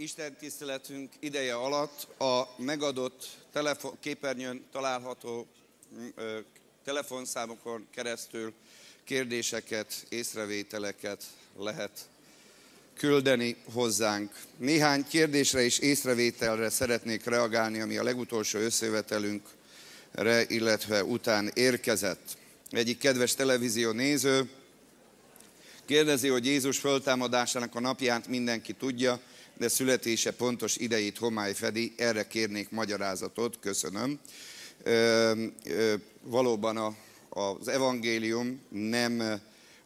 Isten tiszteletünk ideje alatt a megadott telefon, képernyőn található mm, ö, telefonszámokon keresztül kérdéseket, észrevételeket lehet küldeni hozzánk. Néhány kérdésre és észrevételre szeretnék reagálni, ami a legutolsó összevetelünkre, illetve után érkezett. Egyik kedves televízió néző kérdezi, hogy Jézus föltámadásának a napját mindenki tudja, de születése pontos idejét homály fedi, erre kérnék magyarázatot, köszönöm. Ö, ö, valóban a, az evangélium nem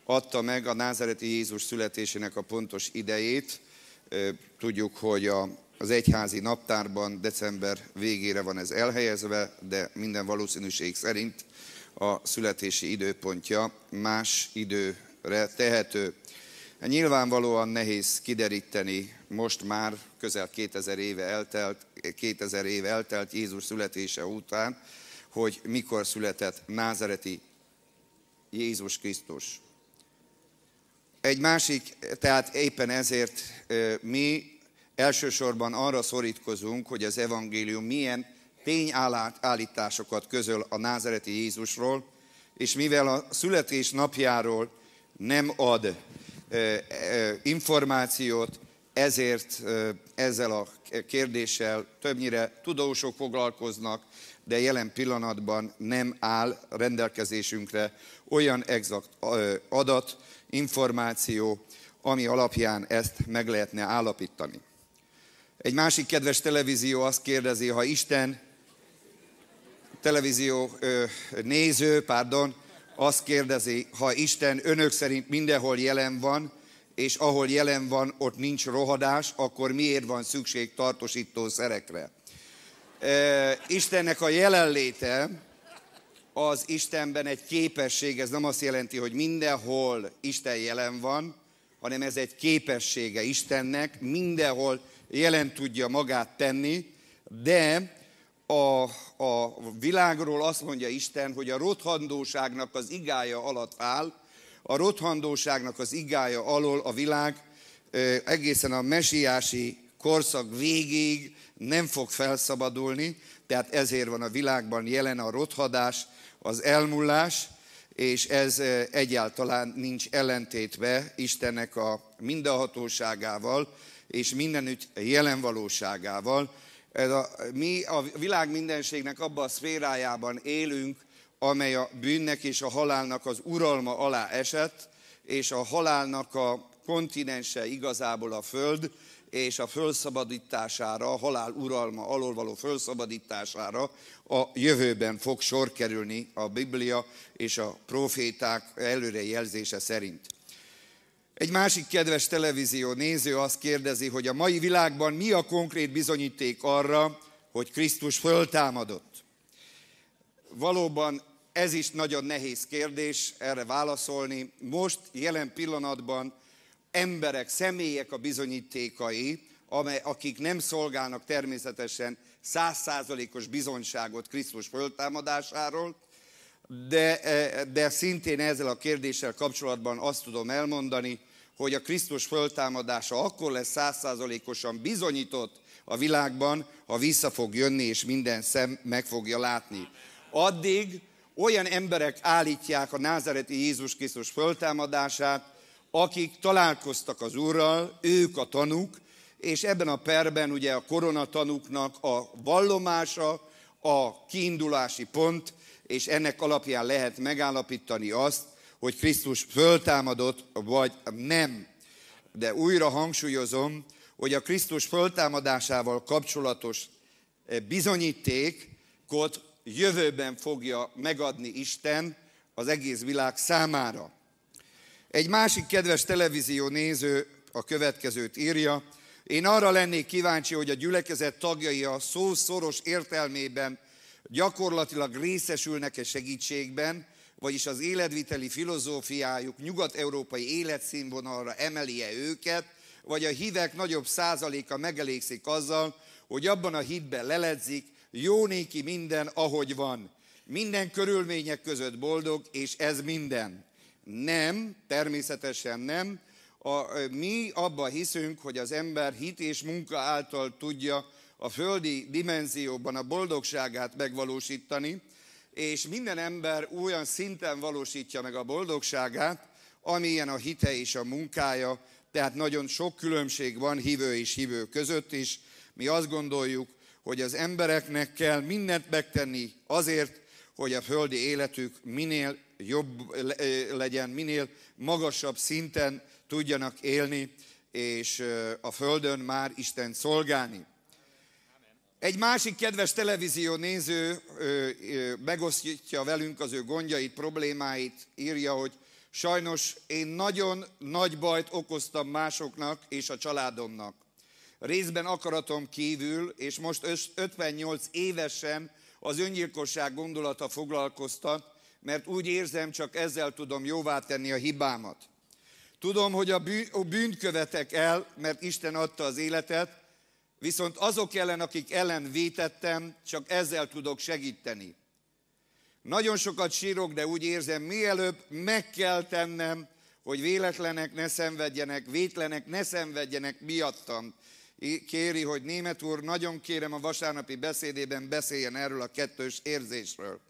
adta meg a názareti Jézus születésének a pontos idejét. Ö, tudjuk, hogy a, az egyházi naptárban december végére van ez elhelyezve, de minden valószínűség szerint a születési időpontja más időre tehető. Nyilvánvalóan nehéz kideríteni, most már közel 2000 éve eltelt, 2000 éve eltelt Jézus születése után, hogy mikor született názareti Jézus Krisztus. Egy másik, tehát éppen ezért mi elsősorban arra szorítkozunk, hogy az evangélium milyen tényállításokat közöl a názareti Jézusról, és mivel a születés napjáról nem ad információt, ezért ezzel a kérdéssel többnyire tudósok foglalkoznak, de jelen pillanatban nem áll rendelkezésünkre olyan exakt adat, információ, ami alapján ezt meg lehetne állapítani. Egy másik kedves televízió azt kérdezi, ha Isten televízió néző, pardon, azt kérdezi, ha Isten önök szerint mindenhol jelen van, és ahol jelen van, ott nincs rohadás, akkor miért van szükség tartosító szerekre? E, Istennek a jelenléte az Istenben egy képesség, ez nem azt jelenti, hogy mindenhol Isten jelen van, hanem ez egy képessége Istennek, mindenhol jelen tudja magát tenni, de a, a világról azt mondja Isten, hogy a rothandóságnak az igája alatt áll, a rothandóságnak az igája alól a világ egészen a mesiási korszak végéig nem fog felszabadulni, tehát ezért van a világban jelen a rothadás, az elmullás, és ez egyáltalán nincs ellentétbe Istennek a mindenhatóságával és mindenütt jelen valóságával ez a, mi a világ mindenségnek abban a szférájában élünk, amely a bűnnek és a halálnak az uralma alá esett, és a halálnak a kontinense igazából a Föld, és a fölszabadítására, a halál uralma alól való fölszabadítására a jövőben fog sor kerülni a Biblia és a proféták előrejelzése szerint. Egy másik kedves televízió néző azt kérdezi, hogy a mai világban mi a konkrét bizonyíték arra, hogy Krisztus föltámadott. Valóban ez is nagyon nehéz kérdés erre válaszolni. Most, jelen pillanatban emberek, személyek a bizonyítékai, amely, akik nem szolgálnak természetesen százszázalékos bizonyságot Krisztus föltámadásáról, de, de szintén ezzel a kérdéssel kapcsolatban azt tudom elmondani, hogy a Krisztus föltámadása akkor lesz százszázalékosan bizonyított a világban, ha vissza fog jönni, és minden szem meg fogja látni. Addig olyan emberek állítják a názareti Jézus Krisztus föltámadását, akik találkoztak az Úrral, ők a tanúk, és ebben a perben ugye a koronatanúknak a vallomása, a kiindulási pont, és ennek alapján lehet megállapítani azt, hogy Krisztus föltámadott, vagy nem. De újra hangsúlyozom, hogy a Krisztus föltámadásával kapcsolatos eh, bizonyítékot jövőben fogja megadni Isten az egész világ számára. Egy másik kedves televízió néző a következőt írja, én arra lennék kíváncsi, hogy a gyülekezet tagjai a szó szoros értelmében gyakorlatilag részesülnek-e segítségben, vagyis az életviteli filozófiájuk nyugat-európai életszínvonalra emeli-e őket, vagy a hívek nagyobb százaléka megelégszik azzal, hogy abban a hitben leledzik, jó néki minden, ahogy van. Minden körülmények között boldog, és ez minden. Nem, természetesen nem, a, mi abba hiszünk, hogy az ember hit és munka által tudja a földi dimenzióban a boldogságát megvalósítani, és minden ember olyan szinten valósítja meg a boldogságát, amilyen a hite és a munkája, tehát nagyon sok különbség van hívő és hívő között is. Mi azt gondoljuk, hogy az embereknek kell mindent megtenni azért, hogy a földi életük minél jobb legyen, minél magasabb szinten tudjanak élni, és a Földön már Isten szolgálni. Egy másik kedves televízió néző megosztja velünk az ő gondjait, problémáit, írja, hogy sajnos én nagyon nagy bajt okoztam másoknak és a családomnak. Részben akaratom kívül, és most 58 évesen az öngyilkosság gondolata foglalkoztat, mert úgy érzem, csak ezzel tudom jóvá tenni a hibámat. Tudom, hogy a, bűn, bűnt követek el, mert Isten adta az életet, viszont azok ellen, akik ellen vétettem, csak ezzel tudok segíteni. Nagyon sokat sírok, de úgy érzem, mielőbb meg kell tennem, hogy véletlenek ne szenvedjenek, vétlenek ne szenvedjenek miattam. Kéri, hogy német úr, nagyon kérem a vasárnapi beszédében beszéljen erről a kettős érzésről.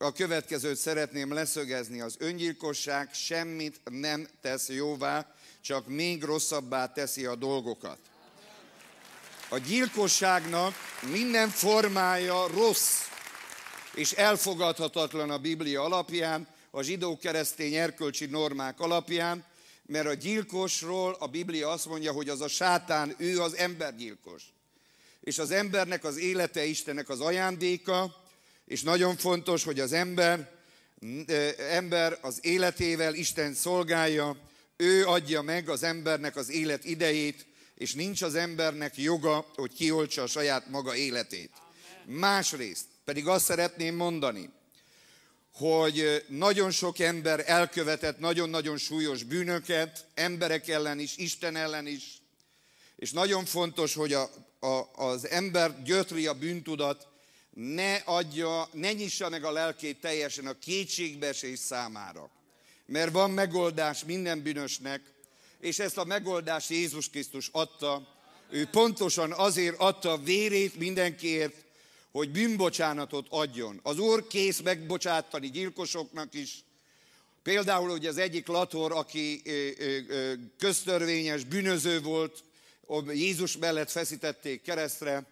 A következőt szeretném leszögezni, az öngyilkosság semmit nem tesz jóvá, csak még rosszabbá teszi a dolgokat. A gyilkosságnak minden formája rossz, és elfogadhatatlan a Biblia alapján, a zsidó-keresztény erkölcsi normák alapján, mert a gyilkosról a Biblia azt mondja, hogy az a sátán, ő az embergyilkos. És az embernek az élete Istennek az ajándéka, és nagyon fontos, hogy az ember, ember az életével Isten szolgálja, ő adja meg az embernek az élet idejét, és nincs az embernek joga, hogy kioltsa a saját maga életét. Másrészt pedig azt szeretném mondani, hogy nagyon sok ember elkövetett nagyon-nagyon súlyos bűnöket, emberek ellen is, Isten ellen is, és nagyon fontos, hogy a, a, az ember gyötri a bűntudat, ne adja, ne nyissa meg a lelkét teljesen a kétségbeesés számára. Mert van megoldás minden bűnösnek, és ezt a megoldást Jézus Krisztus adta. Ő pontosan azért adta vérét mindenkiért, hogy bűnbocsánatot adjon. Az Úr kész megbocsátani gyilkosoknak is. Például ugye az egyik lator, aki köztörvényes, bűnöző volt, Jézus mellett feszítették keresztre,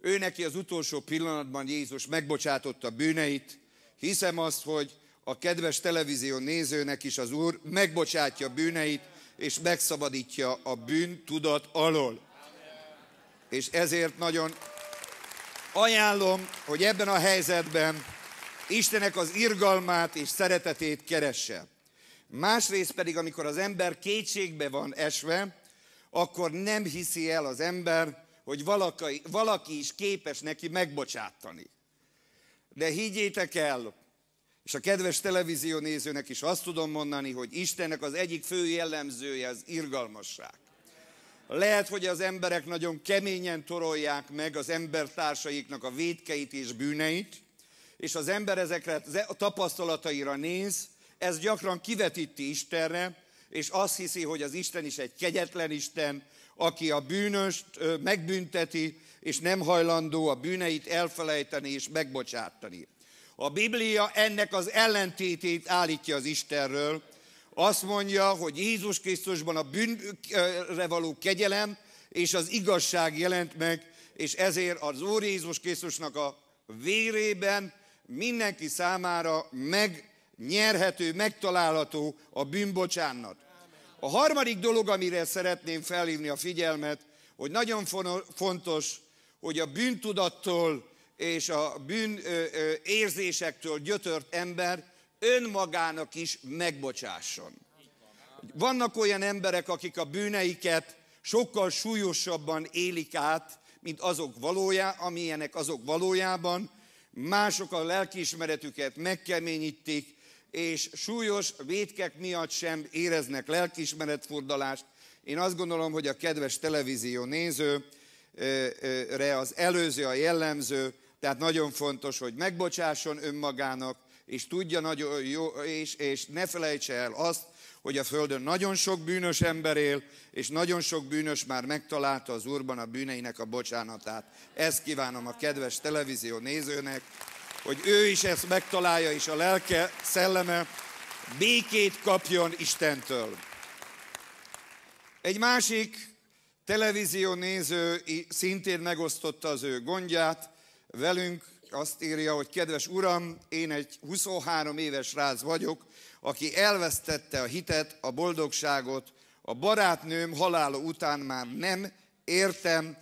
ő neki az utolsó pillanatban Jézus megbocsátotta bűneit. Hiszem azt, hogy a kedves televízió nézőnek is az Úr megbocsátja bűneit, és megszabadítja a bűn tudat alól. És ezért nagyon ajánlom, hogy ebben a helyzetben Istenek az irgalmát és szeretetét keresse. Másrészt pedig, amikor az ember kétségbe van esve, akkor nem hiszi el az ember, hogy valaki, valaki is képes neki megbocsátani. De higgyétek el, és a kedves televízió nézőnek is azt tudom mondani, hogy Istennek az egyik fő jellemzője az irgalmasság. Lehet, hogy az emberek nagyon keményen torolják meg az embertársaiknak a védkeit és bűneit, és az ember ezekre a tapasztalataira néz, ez gyakran kivetíti Istenre, és azt hiszi, hogy az Isten is egy kegyetlen Isten, aki a bűnöst megbünteti, és nem hajlandó a bűneit elfelejteni és megbocsátani. A Biblia ennek az ellentétét állítja az Istenről. Azt mondja, hogy Jézus Krisztusban a bűnre való kegyelem és az igazság jelent meg, és ezért az Úr Jézus Krisztusnak a vérében mindenki számára megnyerhető, megtalálható a bűnbocsánat. A harmadik dolog, amire szeretném felhívni a figyelmet, hogy nagyon fontos, hogy a bűntudattól és a bűn érzésektől gyötört ember önmagának is megbocsásson. Vannak olyan emberek, akik a bűneiket sokkal súlyosabban élik át, mint azok valójá, amilyenek azok valójában. Mások a lelkiismeretüket megkeményítik, és súlyos vétkek miatt sem éreznek lelkiismeretfordalást. Én azt gondolom, hogy a kedves televízió nézőre az előző a jellemző, tehát nagyon fontos, hogy megbocsásson önmagának, és tudja nagyon jó, és, és ne felejtse el azt, hogy a Földön nagyon sok bűnös ember él, és nagyon sok bűnös már megtalálta az Úrban a bűneinek a bocsánatát. Ezt kívánom a kedves televízió nézőnek, hogy ő is ezt megtalálja, és a lelke, szelleme békét kapjon Istentől. Egy másik televízió néző szintén megosztotta az ő gondját velünk, azt írja, hogy kedves uram, én egy 23 éves ráz vagyok, aki elvesztette a hitet, a boldogságot, a barátnőm halála után már nem értem,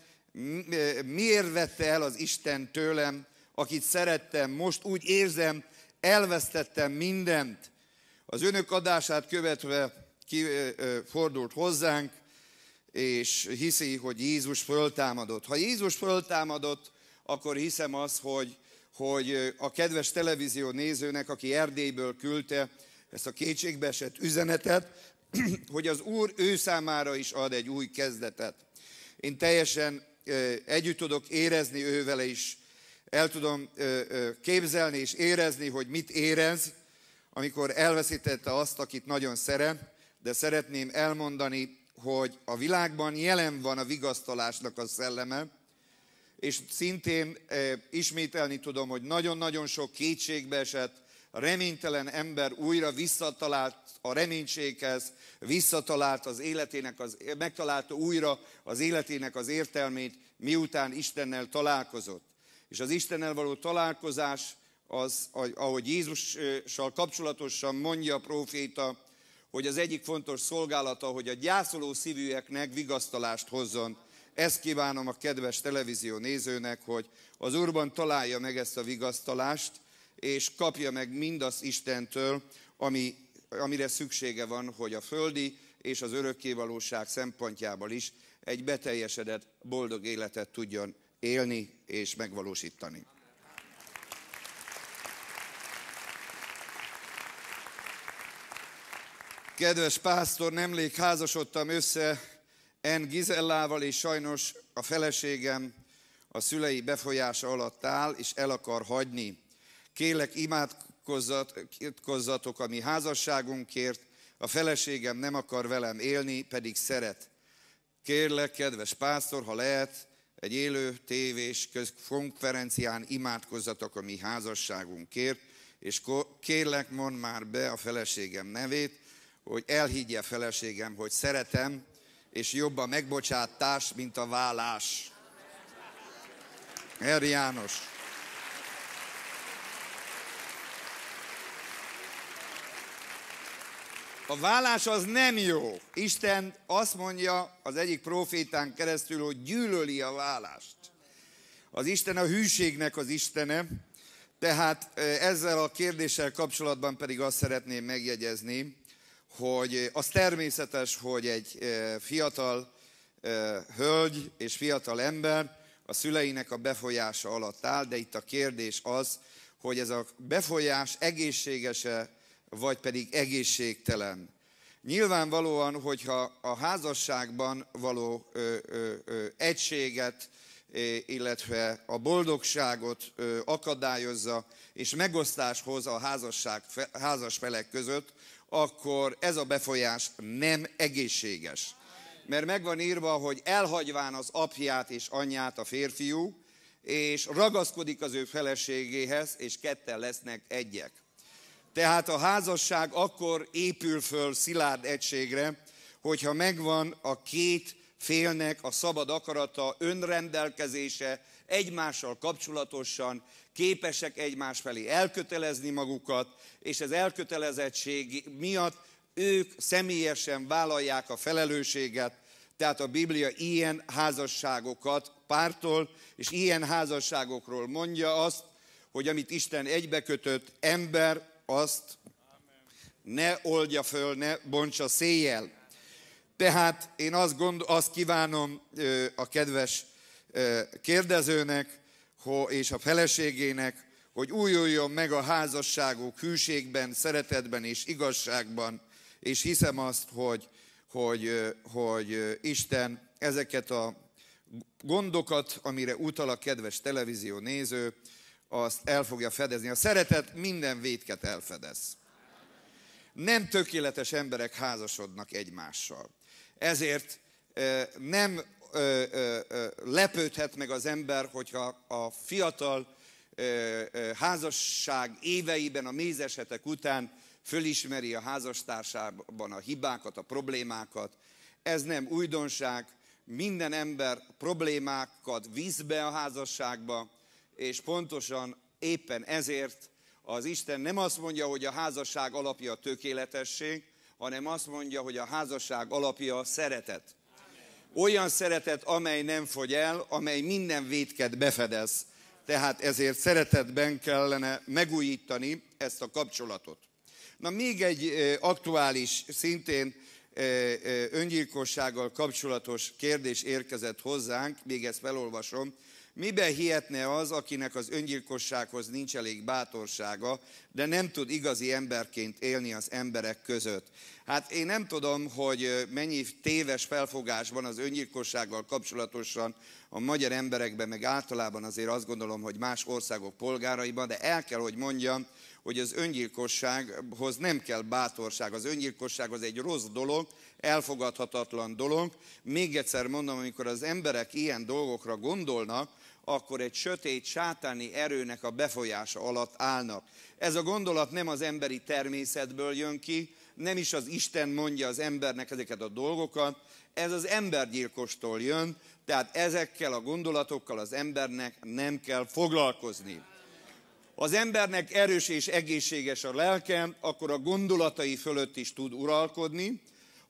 miért vette el az Isten tőlem, akit szerettem, most úgy érzem, elvesztettem mindent. Az önök adását követve fordult hozzánk, és hiszi, hogy Jézus föltámadott. Ha Jézus föltámadott, akkor hiszem az, hogy, hogy a kedves televízió nézőnek, aki Erdélyből küldte ezt a kétségbeesett üzenetet, hogy az Úr ő számára is ad egy új kezdetet. Én teljesen együtt tudok érezni ővele is el tudom képzelni és érezni, hogy mit érez, amikor elveszítette azt, akit nagyon szeret, de szeretném elmondani, hogy a világban jelen van a vigasztalásnak a szelleme, és szintén ismételni tudom, hogy nagyon-nagyon sok kétségbe esett, reménytelen ember újra visszatalált a reménységhez, visszatalált az életének, az, megtalálta újra az életének az értelmét, miután Istennel találkozott. És az Istennel való találkozás, az, ahogy Jézussal kapcsolatosan mondja a próféta, hogy az egyik fontos szolgálata, hogy a gyászoló szívűeknek vigasztalást hozzon. Ezt kívánom a kedves televízió nézőnek, hogy az Úrban találja meg ezt a vigasztalást, és kapja meg mindazt Istentől, ami, amire szüksége van, hogy a földi és az örökkévalóság szempontjából is egy beteljesedett, boldog életet tudjon élni és megvalósítani. Kedves pásztor, nemrég házasodtam össze En Gizellával, és sajnos a feleségem a szülei befolyása alatt áll, és el akar hagyni. Kélek imádkozzatok a mi házasságunkért, a feleségem nem akar velem élni, pedig szeret. Kérlek, kedves pásztor, ha lehet, egy élő tévés konferencián imádkozzatok a mi házasságunkért, és kérlek, mondd már be a feleségem nevét, hogy elhiggye feleségem, hogy szeretem, és jobb a megbocsátás, mint a vállás. Herr János. A vállás az nem jó. Isten azt mondja az egyik profétán keresztül, hogy gyűlöli a vállást. Az Isten a hűségnek az Istene, tehát ezzel a kérdéssel kapcsolatban pedig azt szeretném megjegyezni, hogy az természetes, hogy egy fiatal hölgy és fiatal ember a szüleinek a befolyása alatt áll, de itt a kérdés az, hogy ez a befolyás egészséges-e vagy pedig egészségtelen. Nyilvánvalóan, hogyha a házasságban való ö, ö, ö, egységet, illetve a boldogságot akadályozza, és megosztás hoz a házasság, felek között, akkor ez a befolyás nem egészséges. Mert meg van írva, hogy elhagyván az apját és anyját a férfiú, és ragaszkodik az ő feleségéhez, és ketten lesznek egyek. Tehát a házasság akkor épül föl szilárd egységre, hogyha megvan a két félnek a szabad akarata, önrendelkezése, egymással kapcsolatosan, képesek egymás felé elkötelezni magukat, és az elkötelezettség miatt ők személyesen vállalják a felelősséget, tehát a Biblia ilyen házasságokat pártol, és ilyen házasságokról mondja azt, hogy amit Isten egybekötött ember azt ne oldja föl, ne bontsa széjjel. Tehát én azt, gond, azt kívánom a kedves kérdezőnek és a feleségének, hogy újuljon meg a házasságuk hűségben, szeretetben és igazságban, és hiszem azt, hogy, hogy, hogy Isten ezeket a gondokat, amire utal a kedves televízió néző, azt el fogja fedezni. A szeretet minden védket elfedez. Nem tökéletes emberek házasodnak egymással. Ezért nem lepődhet meg az ember, hogyha a fiatal házasság éveiben, a mézesetek után fölismeri a házastársában a hibákat, a problémákat. Ez nem újdonság, minden ember problémákat visz be a házasságba, és pontosan éppen ezért az Isten nem azt mondja, hogy a házasság alapja a tökéletesség, hanem azt mondja, hogy a házasság alapja a szeretet. Olyan szeretet, amely nem fogy el, amely minden vétket befedez. Tehát ezért szeretetben kellene megújítani ezt a kapcsolatot. Na még egy aktuális, szintén öngyilkossággal kapcsolatos kérdés érkezett hozzánk, még ezt felolvasom, Miben hihetne az, akinek az öngyilkossághoz nincs elég bátorsága, de nem tud igazi emberként élni az emberek között? Hát én nem tudom, hogy mennyi téves felfogás van az öngyilkossággal kapcsolatosan a magyar emberekben, meg általában azért azt gondolom, hogy más országok polgáraiban, de el kell, hogy mondjam, hogy az öngyilkossághoz nem kell bátorság. Az öngyilkosság az egy rossz dolog, elfogadhatatlan dolog. Még egyszer mondom, amikor az emberek ilyen dolgokra gondolnak, akkor egy sötét sátáni erőnek a befolyása alatt állnak. Ez a gondolat nem az emberi természetből jön ki, nem is az Isten mondja az embernek ezeket a dolgokat, ez az embergyilkostól jön, tehát ezekkel a gondolatokkal az embernek nem kell foglalkozni. Az embernek erős és egészséges a lelke, akkor a gondolatai fölött is tud uralkodni,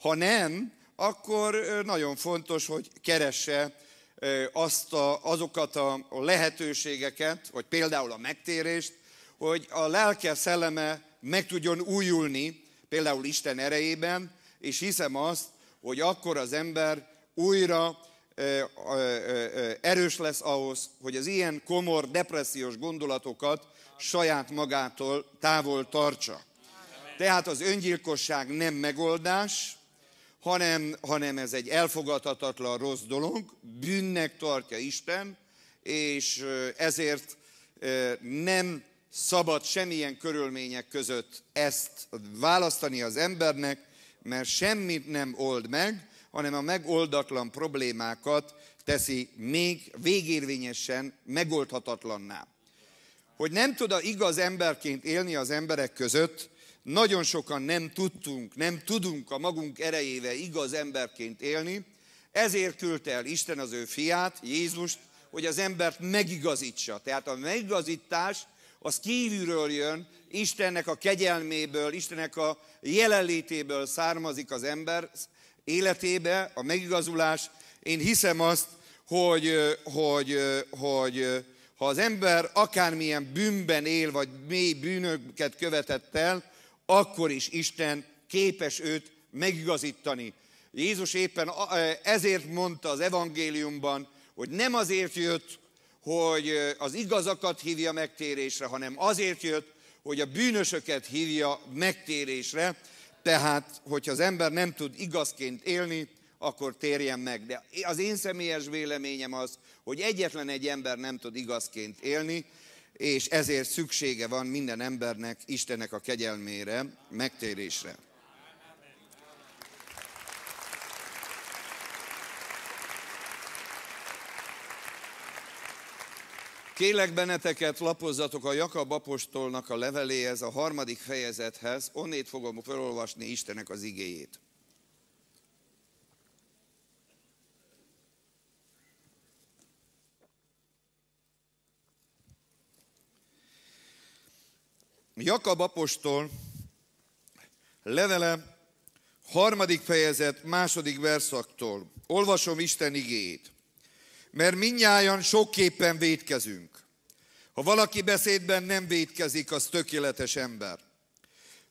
ha nem, akkor nagyon fontos, hogy keresse azt a, azokat a lehetőségeket, vagy például a megtérést, hogy a lelke szelleme meg tudjon újulni, például Isten erejében, és hiszem azt, hogy akkor az ember újra erős lesz ahhoz, hogy az ilyen komor, depressziós gondolatokat saját magától távol tartsa. Tehát az öngyilkosság nem megoldás, hanem, hanem ez egy elfogadhatatlan rossz dolog, bűnnek tartja Isten, és ezért nem szabad semmilyen körülmények között ezt választani az embernek, mert semmit nem old meg, hanem a megoldatlan problémákat teszi még végérvényesen megoldhatatlanná. Hogy nem tud a igaz emberként élni az emberek között, nagyon sokan nem tudtunk, nem tudunk a magunk erejével igaz emberként élni, ezért küldte el Isten az ő fiát, Jézust, hogy az embert megigazítsa. Tehát a megigazítás az kívülről jön, Istennek a kegyelméből, Istennek a jelenlétéből származik az ember életébe, a megigazulás. Én hiszem azt, hogy, hogy, hogy ha az ember akármilyen bűnben él, vagy mély bűnöket követett el, akkor is Isten képes őt megigazítani. Jézus éppen e- ezért mondta az evangéliumban, hogy nem azért jött, hogy e, az igazakat hívja megtérésre, hanem azért jött, hogy a bűnösöket hívja megtérésre. Tehát, hogyha az ember nem tud igazként élni, akkor térjen meg. De az én személyes véleményem az, hogy egyetlen egy ember nem tud igazként élni, és ezért szüksége van minden embernek Istennek a kegyelmére, megtérésre. Kélek benneteket, lapozzatok a Jakab apostolnak a leveléhez, a harmadik fejezethez, onnét fogom felolvasni Istenek az igéjét. Jakab apostol levele harmadik fejezet második verszaktól. Olvasom Isten igéjét. Mert minnyáján sokképpen védkezünk. Ha valaki beszédben nem védkezik, az tökéletes ember.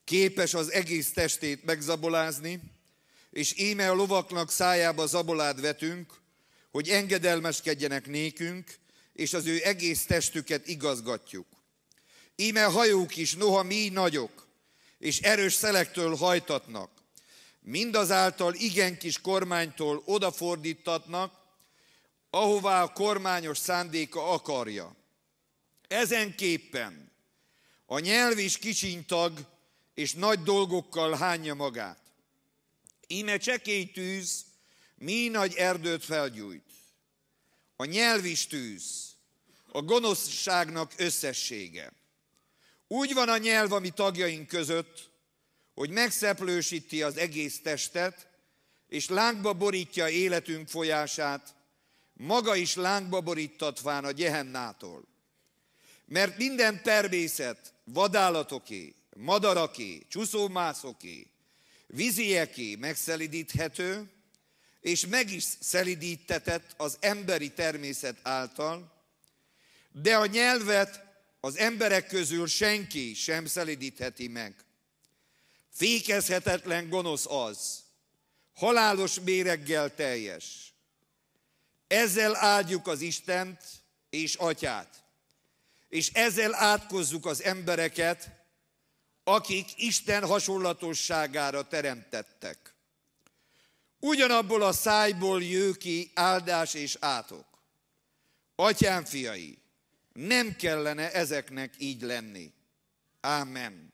Képes az egész testét megzabolázni, és íme a lovaknak szájába zabolád vetünk, hogy engedelmeskedjenek nékünk, és az ő egész testüket igazgatjuk. Íme hajók is, noha mi nagyok, és erős szelektől hajtatnak. Mindazáltal igen kis kormánytól odafordítatnak, ahová a kormányos szándéka akarja. Ezenképpen a nyelv is kicsintag, és nagy dolgokkal hányja magát. Íme csekély tűz, mi nagy erdőt felgyújt. A nyelv is tűz, a gonoszságnak összessége. Úgy van a nyelv a mi tagjaink között, hogy megszeplősíti az egész testet, és lángba borítja életünk folyását, maga is lángba borítatván a gyehennától. Mert minden természet, vadállatoké, madaraké, csúszómászoké, vízieké megszelidíthető, és meg is szelidítetett az emberi természet által, de a nyelvet az emberek közül senki sem szelidítheti meg. Fékezhetetlen gonosz az, halálos méreggel teljes. Ezzel áldjuk az Istent és Atyát, és ezzel átkozzuk az embereket, akik Isten hasonlatosságára teremtettek. Ugyanabból a szájból jő ki áldás és átok. Atyám fiai, nem kellene ezeknek így lenni. Ámen.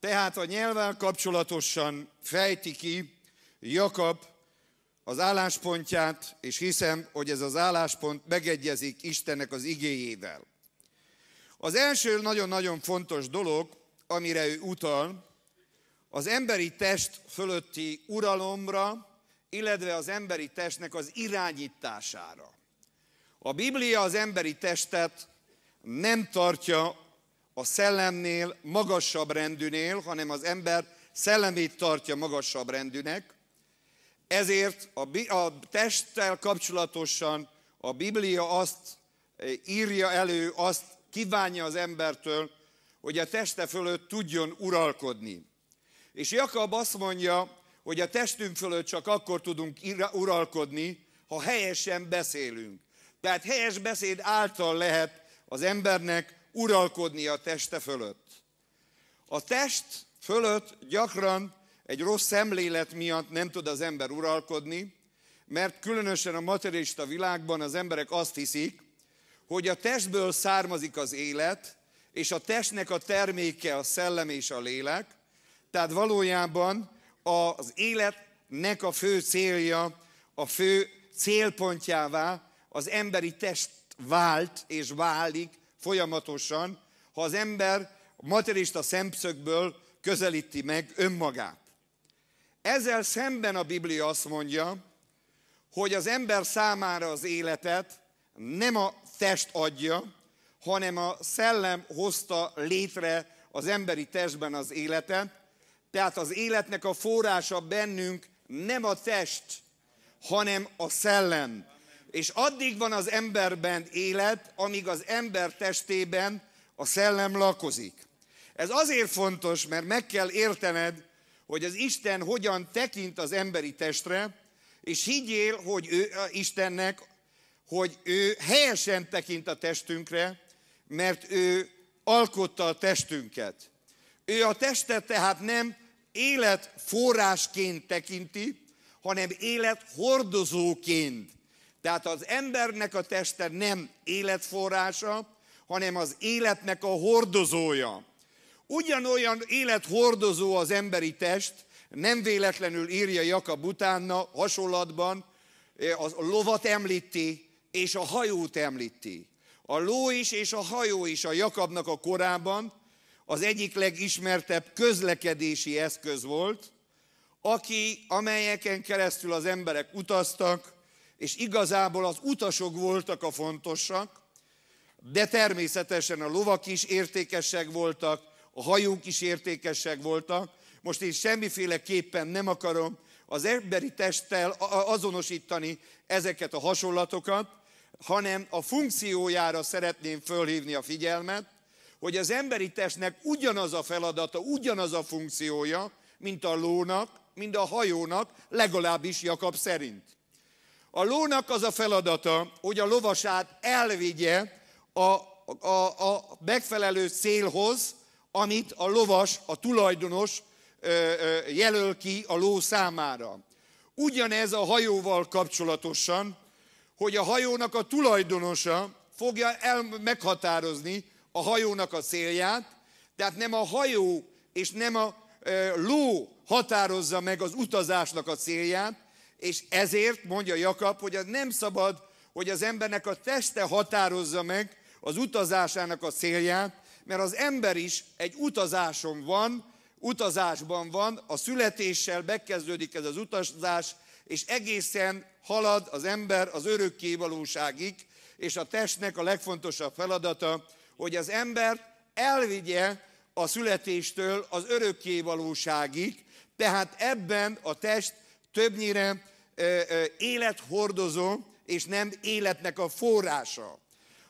Tehát a nyelvvel kapcsolatosan fejti ki Jakab az álláspontját, és hiszem, hogy ez az álláspont megegyezik Istennek az igéjével. Az első nagyon-nagyon fontos dolog, amire ő utal, az emberi test fölötti uralomra, illetve az emberi testnek az irányítására. A Biblia az emberi testet nem tartja a szellemnél magasabb rendűnél, hanem az ember szellemét tartja magasabb rendűnek, ezért a, a testtel kapcsolatosan a Biblia azt eh, írja elő, azt kívánja az embertől, hogy a teste fölött tudjon uralkodni. És Jakab azt mondja, hogy a testünk fölött csak akkor tudunk uralkodni, ha helyesen beszélünk. Tehát helyes beszéd által lehet az embernek uralkodni a teste fölött. A test fölött gyakran egy rossz szemlélet miatt nem tud az ember uralkodni, mert különösen a materialista világban az emberek azt hiszik, hogy a testből származik az élet, és a testnek a terméke a szellem és a lélek, tehát valójában az életnek a fő célja, a fő célpontjává az emberi test vált és válik folyamatosan, ha az ember materista szemszögből közelíti meg önmagát. Ezzel szemben a Biblia azt mondja, hogy az ember számára az életet nem a test adja, hanem a szellem hozta létre az emberi testben az életet, tehát az életnek a forrása bennünk nem a test, hanem a szellem. És addig van az emberben élet, amíg az ember testében a szellem lakozik. Ez azért fontos, mert meg kell értened, hogy az Isten hogyan tekint az emberi testre, és higgyél, hogy ő Istennek, hogy ő helyesen tekint a testünkre, mert ő alkotta a testünket. Ő a testet tehát nem élet forrásként tekinti, hanem élet hordozóként. Tehát az embernek a teste nem életforrása, hanem az életnek a hordozója. Ugyanolyan élethordozó az emberi test, nem véletlenül írja Jakab utána hasonlatban, eh, a lovat említi, és a hajót említi. A ló is és a hajó is a Jakabnak a korában, az egyik legismertebb közlekedési eszköz volt, aki, amelyeken keresztül az emberek utaztak, és igazából az utasok voltak a fontosak, de természetesen a lovak is értékesek voltak, a hajók is értékesek voltak. Most én semmiféleképpen nem akarom az emberi testtel azonosítani ezeket a hasonlatokat, hanem a funkciójára szeretném fölhívni a figyelmet, hogy az emberi testnek ugyanaz a feladata, ugyanaz a funkciója, mint a lónak, mint a hajónak, legalábbis Jakab szerint. A lónak az a feladata, hogy a lovasát elvigye a, a, a megfelelő célhoz, amit a lovas, a tulajdonos jelöl ki a ló számára. Ugyanez a hajóval kapcsolatosan, hogy a hajónak a tulajdonosa fogja el meghatározni, a hajónak a célját, tehát nem a hajó és nem a ló határozza meg az utazásnak a célját, és ezért mondja Jakab, hogy az nem szabad, hogy az embernek a teste határozza meg az utazásának a célját, mert az ember is egy utazáson van, utazásban van, a születéssel bekezdődik ez az utazás, és egészen halad az ember az örökkévalóságig, és a testnek a legfontosabb feladata hogy az embert elvigye a születéstől az valóságig, tehát ebben a test többnyire élethordozó, és nem életnek a forrása.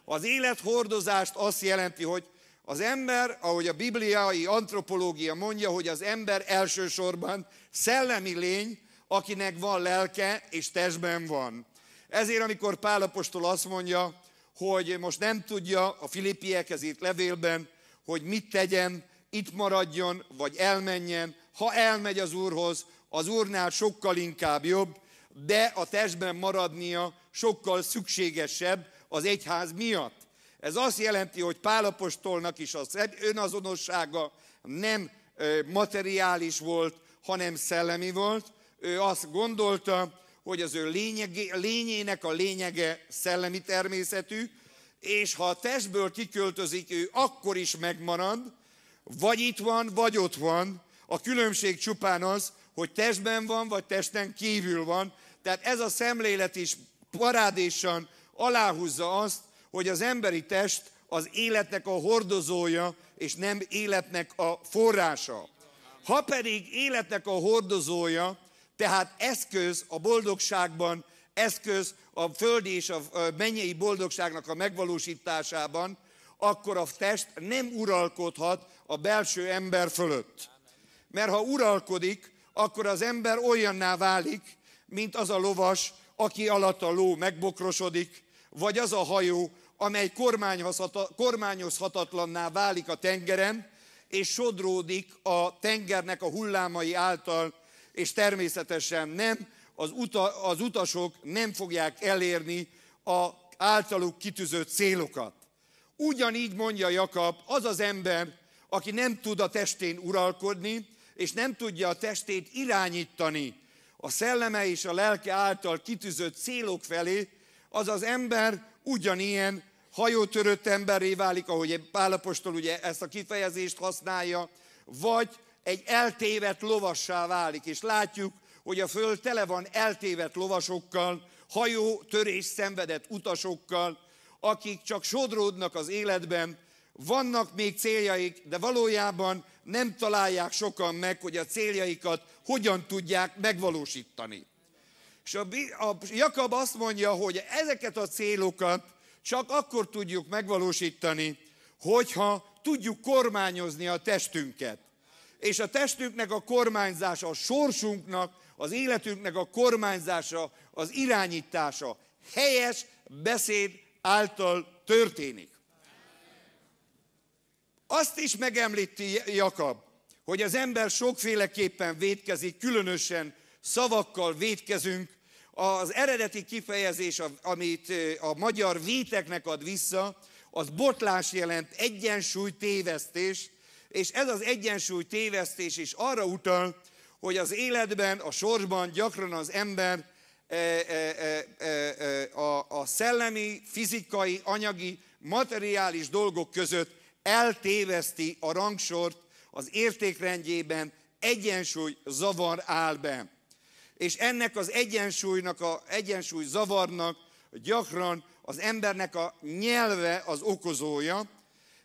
Az élethordozást azt jelenti, hogy az ember, ahogy a bibliai antropológia mondja, hogy az ember elsősorban szellemi lény, akinek van lelke és testben van. Ezért, amikor Pálapostól azt mondja, hogy most nem tudja a filippiekhez írt levélben, hogy mit tegyen, itt maradjon, vagy elmenjen. Ha elmegy az Úrhoz, az Úrnál sokkal inkább jobb, de a testben maradnia sokkal szükségesebb az egyház miatt. Ez azt jelenti, hogy Pálapostolnak is az önazonossága nem materiális volt, hanem szellemi volt. Ő azt gondolta, hogy az ő lényegé, lényének a lényege szellemi természetű, és ha a testből kiköltözik, ő akkor is megmarad, vagy itt van, vagy ott van. A különbség csupán az, hogy testben van, vagy testen kívül van. Tehát ez a szemlélet is parádésan aláhúzza azt, hogy az emberi test az életnek a hordozója, és nem életnek a forrása. Ha pedig életnek a hordozója, tehát eszköz a boldogságban, eszköz a földi és a mennyei boldogságnak a megvalósításában, akkor a test nem uralkodhat a belső ember fölött. Mert ha uralkodik, akkor az ember olyanná válik, mint az a lovas, aki alatt a ló megbokrosodik, vagy az a hajó, amely kormányozhatatlanná válik a tengeren, és sodródik a tengernek a hullámai által és természetesen nem, az, uta, az utasok nem fogják elérni a általuk kitűzött célokat. Ugyanígy mondja Jakab, az az ember, aki nem tud a testén uralkodni, és nem tudja a testét irányítani a szelleme és a lelke által kitűzött célok felé, az az ember ugyanilyen hajótörött emberré válik, ahogy Pálapostól ugye ezt a kifejezést használja, vagy egy eltévet lovassá válik, és látjuk, hogy a föld tele van eltévet lovasokkal, hajó törés szenvedett utasokkal, akik csak sodródnak az életben, vannak még céljaik, de valójában nem találják sokan meg, hogy a céljaikat hogyan tudják megvalósítani. És a, a Jakab azt mondja, hogy ezeket a célokat csak akkor tudjuk megvalósítani, hogyha tudjuk kormányozni a testünket és a testünknek a kormányzása, a sorsunknak, az életünknek a kormányzása, az irányítása helyes beszéd által történik. Azt is megemlíti Jakab, hogy az ember sokféleképpen védkezik, különösen szavakkal védkezünk. Az eredeti kifejezés, amit a magyar véteknek ad vissza, az botlás jelent, egyensúly, tévesztést, és ez az egyensúly tévesztés is arra utal, hogy az életben, a sorsban gyakran az ember e e, e, e, e, a, a szellemi, fizikai, anyagi, materiális dolgok között eltéveszti a rangsort, az értékrendjében egyensúly zavar áll be. És ennek az egyensúlynak, a egyensúly zavarnak gyakran az embernek a nyelve az okozója,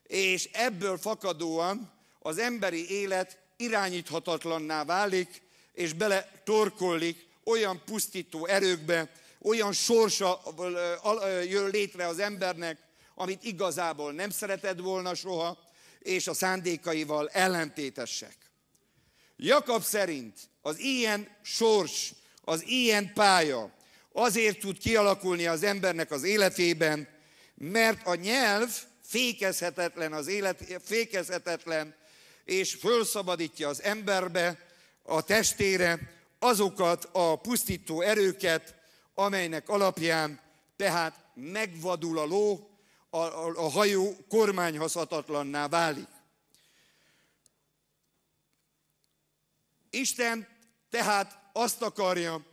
és ebből fakadóan az emberi élet irányíthatatlanná válik, és bele torkollik olyan pusztító erőkbe, olyan sorsa jön létre az embernek, amit igazából nem szereted volna soha, és a szándékaival ellentétesek. Jakab szerint az ilyen sors, az ilyen pálya azért tud kialakulni az embernek az életében, mert a nyelv fékezhetetlen az élet, fékezhetetlen és fölszabadítja az emberbe, a testére azokat a pusztító erőket, amelynek alapján tehát megvadul a ló, a, a, a hajó kormányhozhatatlanná válik. Isten tehát azt akarja,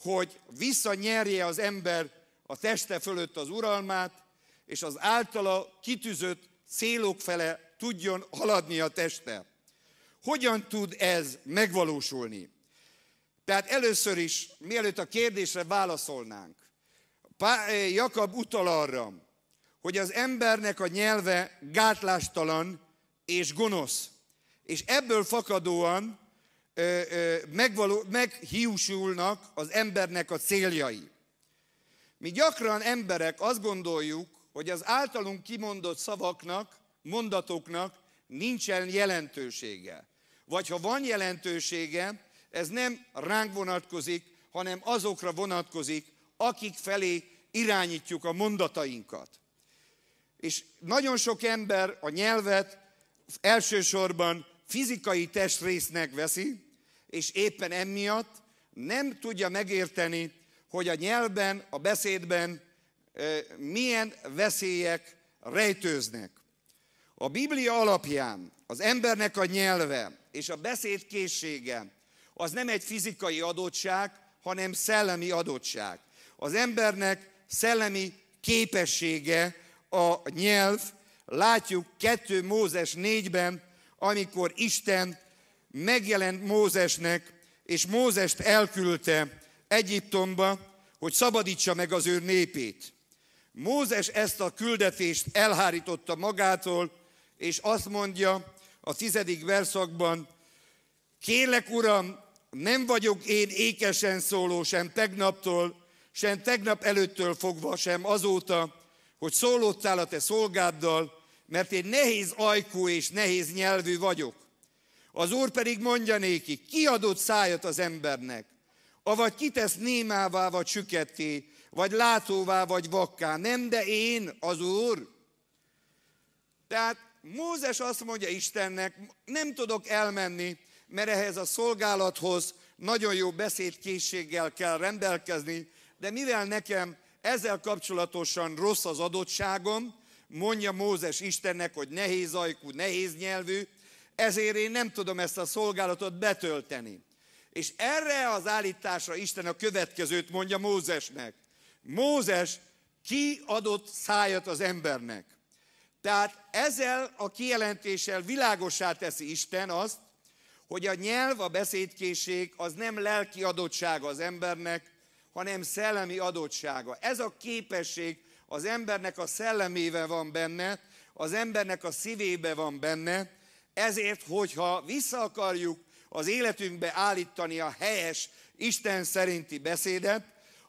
hogy visszanyerje az ember a teste fölött az uralmát, és az általa kitűzött célok fele tudjon haladni a teste. Hogyan tud ez megvalósulni? Tehát először is, mielőtt a kérdésre válaszolnánk, Jakab utal arra, hogy az embernek a nyelve gátlástalan és gonosz. És ebből fakadóan meghiúsulnak az embernek a céljai. Mi gyakran emberek azt gondoljuk, hogy az általunk kimondott szavaknak mondatoknak nincsen jelentősége. Vagy ha van jelentősége, ez nem ránk vonatkozik, hanem azokra vonatkozik, akik felé irányítjuk a mondatainkat. És nagyon sok ember a nyelvet elsősorban fizikai testrésznek veszi, és éppen emiatt nem tudja megérteni, hogy a nyelvben, a beszédben milyen veszélyek rejtőznek. A Biblia alapján az embernek a nyelve és a beszédkészsége az nem egy fizikai adottság, hanem szellemi adottság. Az embernek szellemi képessége a nyelv, látjuk 2 Mózes 4-ben, amikor Isten megjelent Mózesnek, és Mózest elküldte Egyiptomba, hogy szabadítsa meg az ő népét. Mózes ezt a küldetést elhárította magától, és azt mondja a tizedik verszakban, kélek Uram, nem vagyok én ékesen szóló sem tegnaptól, sem tegnap előttől fogva, sem azóta, hogy szólottál a te szolgáddal, mert én nehéz ajkú és nehéz nyelvű vagyok. Az Úr pedig mondja néki, kiadott szájat az embernek, avagy kitesz némává, vagy süketté, vagy látóvá, vagy vakká. Nem, de én, az Úr. Tehát Mózes azt mondja Istennek, nem tudok elmenni, mert ehhez a szolgálathoz nagyon jó beszédkészséggel kell rendelkezni, de mivel nekem ezzel kapcsolatosan rossz az adottságom, mondja Mózes Istennek, hogy nehéz ajkú, nehéz nyelvű, ezért én nem tudom ezt a szolgálatot betölteni. És erre az állításra Isten a következőt mondja Mózesnek. Mózes, ki adott szájat az embernek? Tehát ezzel a kijelentéssel világossá teszi Isten azt, hogy a nyelv, a beszédkészség az nem lelki adottsága az embernek, hanem szellemi adottsága. Ez a képesség az embernek a szellemével van benne, az embernek a szívébe van benne, ezért, hogyha vissza akarjuk az életünkbe állítani a helyes, Isten szerinti beszédet,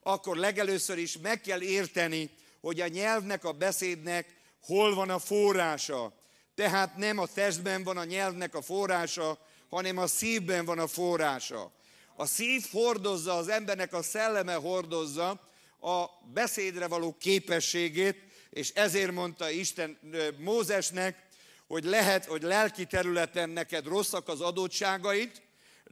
akkor legelőször is meg kell érteni, hogy a nyelvnek, a beszédnek hol van a forrása. Tehát nem a testben van a nyelvnek a forrása, hanem a szívben van a forrása. A szív hordozza, az embernek a szelleme hordozza a beszédre való képességét, és ezért mondta Isten Mózesnek, hogy lehet, hogy lelki területen neked rosszak az adottságait,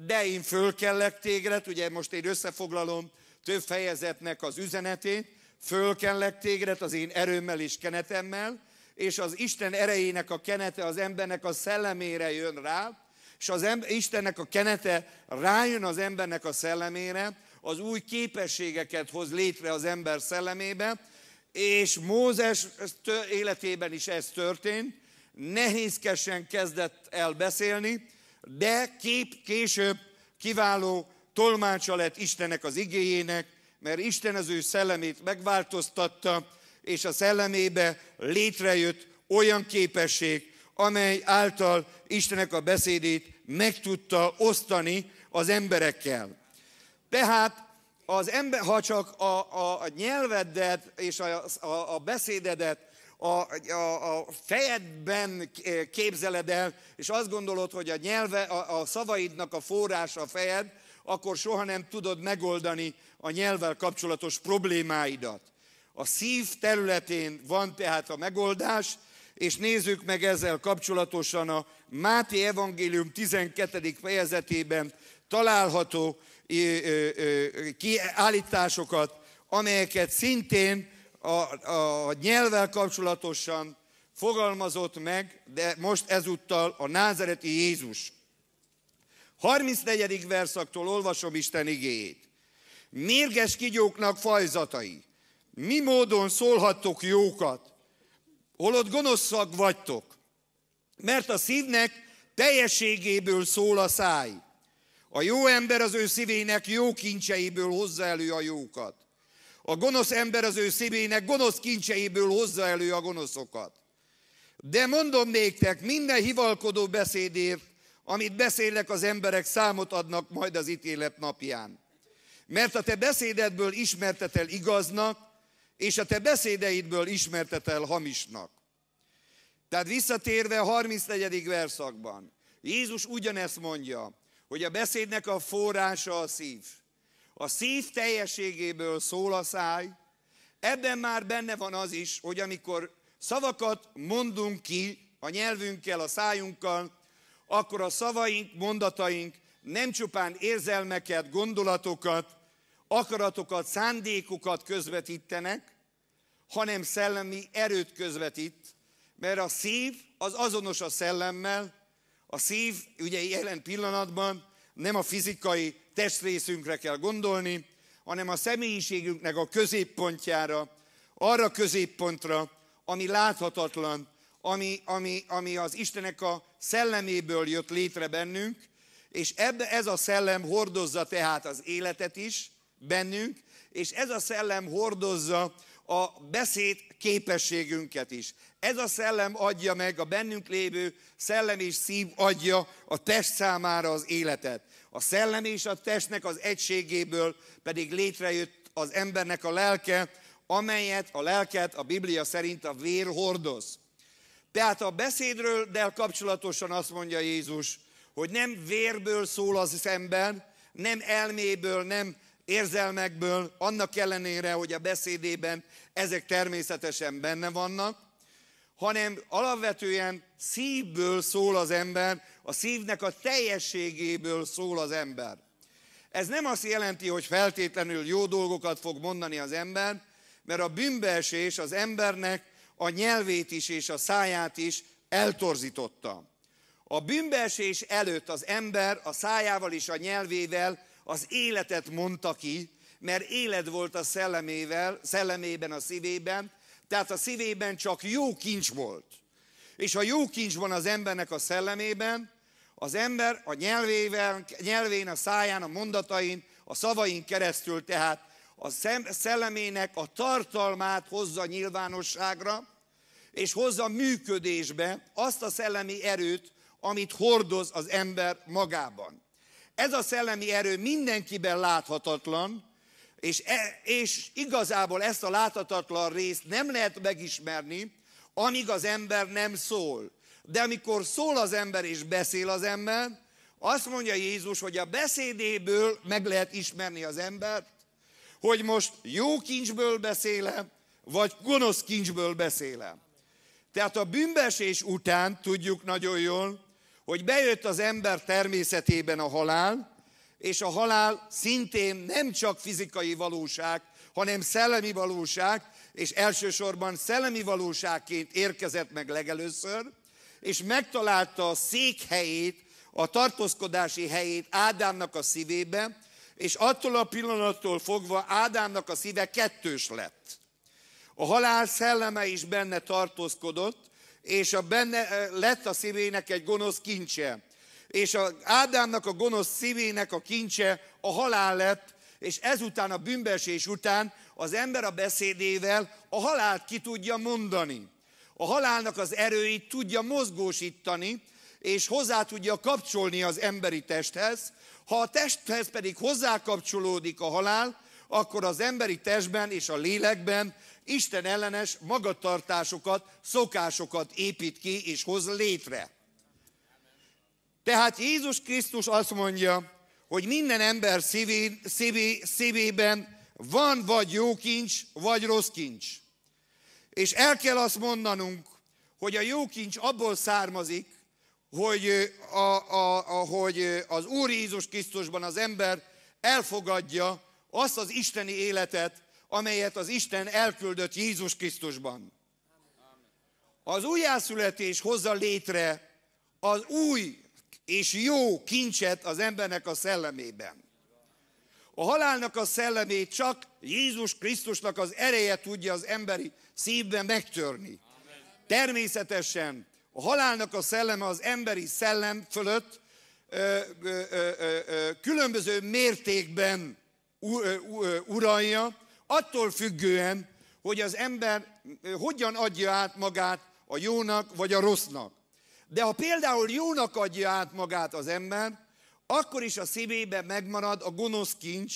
de én fölkellek téged, ugye most én összefoglalom több fejezetnek az üzenetét, Fölkenlek tégedet az én erőmmel és kenetemmel, és az Isten erejének a kenete az embernek a szellemére jön rá, és az em- Istennek a kenete rájön az embernek a szellemére, az új képességeket hoz létre az ember szellemébe, és Mózes életében is ez történt, nehézkesen kezdett el beszélni, de kép később kiváló tolmácsa lett Istennek az igéjének, mert Isten az ő szellemét megváltoztatta, és a szellemébe létrejött olyan képesség, amely által Istenek a beszédét meg tudta osztani az emberekkel. Tehát az ember, ha csak a, a, a nyelvedet és a, a, a beszédedet a, a, a fejedben képzeled el, és azt gondolod, hogy a nyelve, a, a szavaidnak a forrása a fejed, akkor soha nem tudod megoldani a nyelvvel kapcsolatos problémáidat. A szív területén van tehát a megoldás, és nézzük meg ezzel kapcsolatosan a Máté Evangélium 12. fejezetében található kiállításokat, amelyeket szintén a, a nyelvvel kapcsolatosan fogalmazott meg, de most ezúttal a názereti Jézus. 34. verszaktól olvasom Isten igéjét. Mérges kigyóknak fajzatai, mi módon szólhattok jókat, holott gonoszak vagytok, mert a szívnek teljességéből szól a száj. A jó ember az ő szívének jó kincseiből hozza elő a jókat. A gonosz ember az ő szívének gonosz kincseiből hozza elő a gonoszokat. De mondom néktek, minden hivalkodó beszédért amit beszélek, az emberek számot adnak majd az ítélet napján. Mert a te beszédedből ismertetel igaznak, és a te beszédeidből ismertetel hamisnak. Tehát visszatérve a 34. verszakban, Jézus ugyanezt mondja, hogy a beszédnek a forrása a szív. A szív teljességéből szól a száj, ebben már benne van az is, hogy amikor szavakat mondunk ki a nyelvünkkel, a szájunkkal, akkor a szavaink, mondataink nem csupán érzelmeket, gondolatokat, akaratokat, szándékokat közvetítenek, hanem szellemi erőt közvetít, mert a szív az azonos a szellemmel, a szív ugye jelen pillanatban nem a fizikai testrészünkre kell gondolni, hanem a személyiségünknek a középpontjára, arra középpontra, ami láthatatlan, ami, ami, ami az Istenek a szelleméből jött létre bennünk, és ebbe ez a szellem hordozza tehát az életet is bennünk, és ez a szellem hordozza a beszéd képességünket is. Ez a szellem adja meg a bennünk lévő szellem és szív adja a test számára az életet. A szellem és a testnek az egységéből pedig létrejött az embernek a lelke, amelyet a lelket a Biblia szerint a vér hordoz. Tehát a beszédről del kapcsolatosan azt mondja Jézus, hogy nem vérből szól az ember, nem elméből, nem érzelmekből, annak ellenére, hogy a beszédében ezek természetesen benne vannak, hanem alapvetően szívből szól az ember, a szívnek a teljességéből szól az ember. Ez nem azt jelenti, hogy feltétlenül jó dolgokat fog mondani az ember, mert a bűnbeesés az embernek a nyelvét is és a száját is eltorzította. A bűnbeesés előtt az ember a szájával és a nyelvével az életet mondta ki, mert élet volt a szellemével, szellemében, a szívében, tehát a szívében csak jó kincs volt. És ha jó kincs van az embernek a szellemében, az ember a nyelvével, nyelvén, a száján, a mondatain, a szavain keresztül tehát a szellemének a tartalmát hozza nyilvánosságra, és hozza működésbe azt a szellemi erőt, amit hordoz az ember magában. Ez a szellemi erő mindenkiben láthatatlan, és, e, és igazából ezt a láthatatlan részt nem lehet megismerni, amíg az ember nem szól. De amikor szól az ember és beszél az ember, azt mondja Jézus, hogy a beszédéből meg lehet ismerni az embert, hogy most jó kincsből beszélem, vagy gonosz kincsből beszélem. Tehát a bűnbesés után tudjuk nagyon jól, hogy bejött az ember természetében a halál, és a halál szintén nem csak fizikai valóság, hanem szellemi valóság, és elsősorban szellemi valóságként érkezett meg legelőször, és megtalálta a székhelyét, a tartózkodási helyét Ádámnak a szívébe, és attól a pillanattól fogva Ádámnak a szíve kettős lett. A halál szelleme is benne tartózkodott, és a benne eh, lett a szívének egy gonosz kincse. És a Ádámnak a gonosz szívének a kincse a halál lett, és ezután a bűnbesés után az ember a beszédével a halált ki tudja mondani. A halálnak az erőit tudja mozgósítani, és hozzá tudja kapcsolni az emberi testhez, ha a testhez pedig hozzákapcsolódik a halál, akkor az emberi testben és a lélekben Isten ellenes magatartásokat, szokásokat épít ki és hoz létre. Tehát Jézus Krisztus azt mondja, hogy minden ember szívé, szívé, szívében van vagy jó kincs, vagy rossz kincs. És el kell azt mondanunk, hogy a jó kincs abból származik, hogy, a, a, a, hogy az Úr Jézus Krisztusban az ember elfogadja azt az isteni életet, amelyet az Isten elküldött Jézus Krisztusban. Az újjászületés hozza létre az új és jó kincset az embernek a szellemében. A halálnak a szellemét csak Jézus Krisztusnak az ereje tudja az emberi szívben megtörni. Természetesen a halálnak a szelleme az emberi szellem fölött ö, ö, ö, különböző mértékben uralja, attól függően, hogy az ember hogyan adja át magát a jónak vagy a rossznak. De ha például jónak adja át magát az ember, akkor is a szívébe megmarad a gonosz kincs,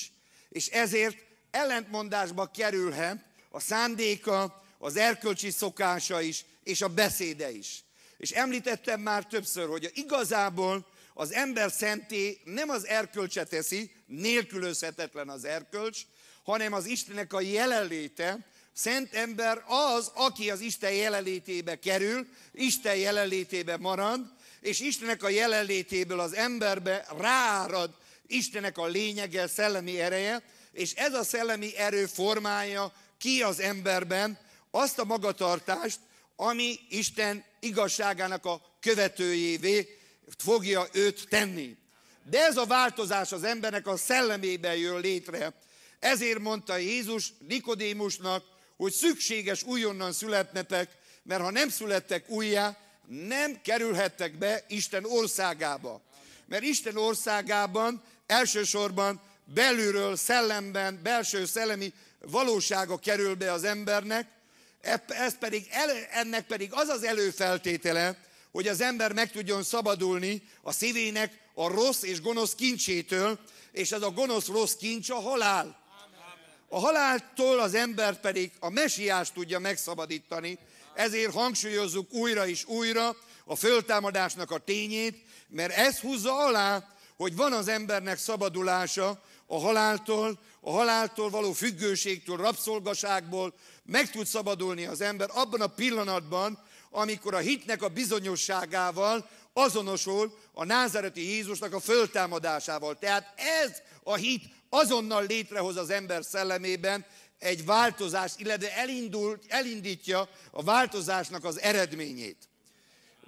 és ezért ellentmondásba kerülhet a szándéka, az erkölcsi szokása is, és a beszéde is. És említettem már többször, hogy igazából az ember szenté nem az erkölcse teszi, nélkülözhetetlen az erkölcs, hanem az Istennek a jelenléte. Szent ember az, aki az Isten jelenlétébe kerül, Isten jelenlétébe marad, és Istennek a jelenlétéből az emberbe rárad Istennek a lényege, szellemi ereje, és ez a szellemi erő formája ki az emberben azt a magatartást, ami Isten igazságának a követőjévé fogja őt tenni. De ez a változás az embernek a szellemében jön létre. Ezért mondta Jézus Nikodémusnak, hogy szükséges újonnan születnetek, mert ha nem születtek újjá, nem kerülhettek be Isten országába. Mert Isten országában elsősorban belülről, szellemben, belső szellemi valósága kerül be az embernek, ez pedig elő, ennek pedig az az előfeltétele, hogy az ember meg tudjon szabadulni a szívének a rossz és gonosz kincsétől, és ez a gonosz rossz kincs a halál. A haláltól az ember pedig a mesiást tudja megszabadítani, ezért hangsúlyozzuk újra és újra a föltámadásnak a tényét, mert ez húzza alá, hogy van az embernek szabadulása a haláltól, a haláltól való függőségtől, rabszolgaságból, meg tud szabadulni az ember abban a pillanatban, amikor a hitnek a bizonyosságával azonosul a názareti Jézusnak a föltámadásával. Tehát ez a hit azonnal létrehoz az ember szellemében egy változást, illetve elindult, elindítja a változásnak az eredményét.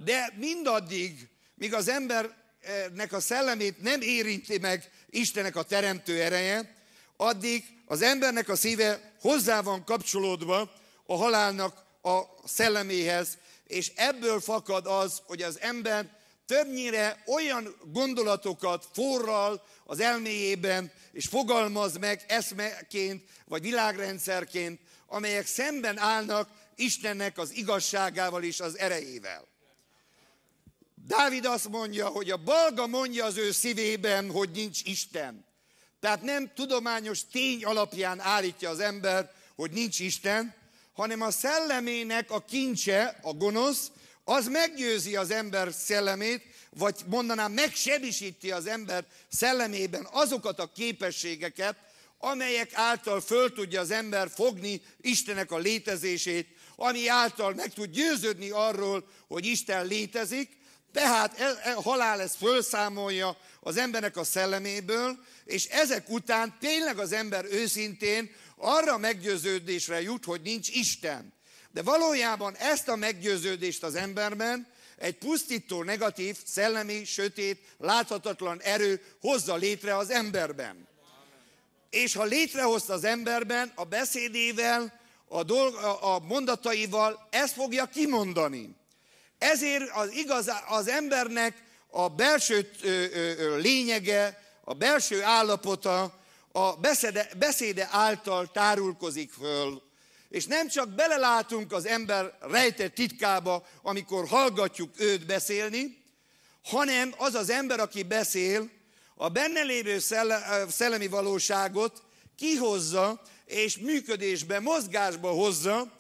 De mindaddig, míg az embernek a szellemét nem érinti meg Istenek a teremtő ereje, addig az embernek a szíve hozzá van kapcsolódva a halálnak a szelleméhez, és ebből fakad az, hogy az ember többnyire olyan gondolatokat forral az elméjében, és fogalmaz meg eszmeként, vagy világrendszerként, amelyek szemben állnak Istennek az igazságával és az erejével. Dávid azt mondja, hogy a balga mondja az ő szívében, hogy nincs Isten. Tehát nem tudományos tény alapján állítja az ember, hogy nincs Isten, hanem a szellemének a kincse, a gonosz, az meggyőzi az ember szellemét, vagy mondanám, megsebisíti az ember szellemében azokat a képességeket, amelyek által föl tudja az ember fogni Istenek a létezését, ami által meg tud győződni arról, hogy Isten létezik, tehát e, e, halál ezt fölszámolja az embernek a szelleméből, és ezek után tényleg az ember őszintén arra meggyőződésre jut, hogy nincs Isten. De valójában ezt a meggyőződést az emberben egy pusztító, negatív, szellemi, sötét, láthatatlan erő hozza létre az emberben. És ha létrehozta az emberben, a beszédével, a, dolg, a mondataival ezt fogja kimondani. Ezért az igaz, az embernek a belső lényege, a belső állapota a beszéde, beszéde által tárulkozik föl. És nem csak belelátunk az ember rejtett titkába, amikor hallgatjuk őt beszélni, hanem az az ember, aki beszél, a benne lévő szellemi valóságot kihozza, és működésbe, mozgásba hozza,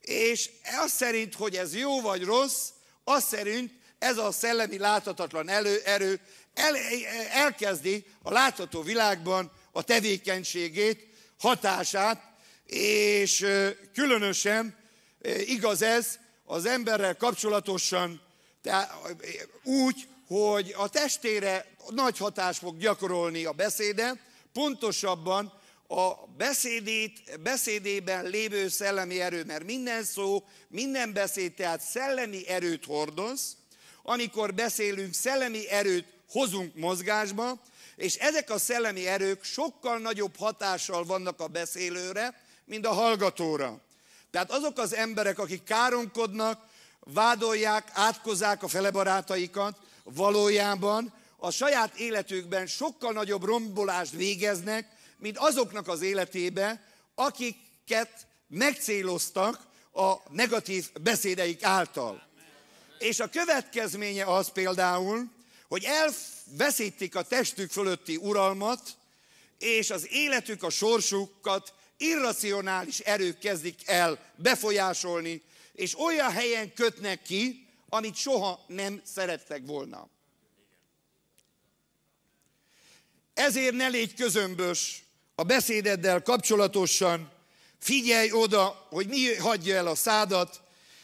és azt szerint, hogy ez jó vagy rossz, azt szerint ez a szellemi láthatatlan elő, erő el, elkezdi a látható világban a tevékenységét, hatását, és különösen igaz ez az emberrel kapcsolatosan tehát úgy, hogy a testére nagy hatást fog gyakorolni a beszéde, pontosabban a beszédét, beszédében lévő szellemi erő, mert minden szó, minden beszéd tehát szellemi erőt hordoz, amikor beszélünk, szellemi erőt hozunk mozgásba, és ezek a szellemi erők sokkal nagyobb hatással vannak a beszélőre, mint a hallgatóra. Tehát azok az emberek, akik káronkodnak, vádolják, átkozák a felebarátaikat, valójában a saját életükben sokkal nagyobb rombolást végeznek, mint azoknak az életébe, akiket megcéloztak a negatív beszédeik által. És a következménye az például, hogy elveszítik a testük fölötti uralmat, és az életük, a sorsukat irracionális erők kezdik el befolyásolni, és olyan helyen kötnek ki, amit soha nem szerettek volna. Ezért ne légy közömbös a beszédeddel kapcsolatosan, figyelj oda, hogy mi hagyja el a szádat,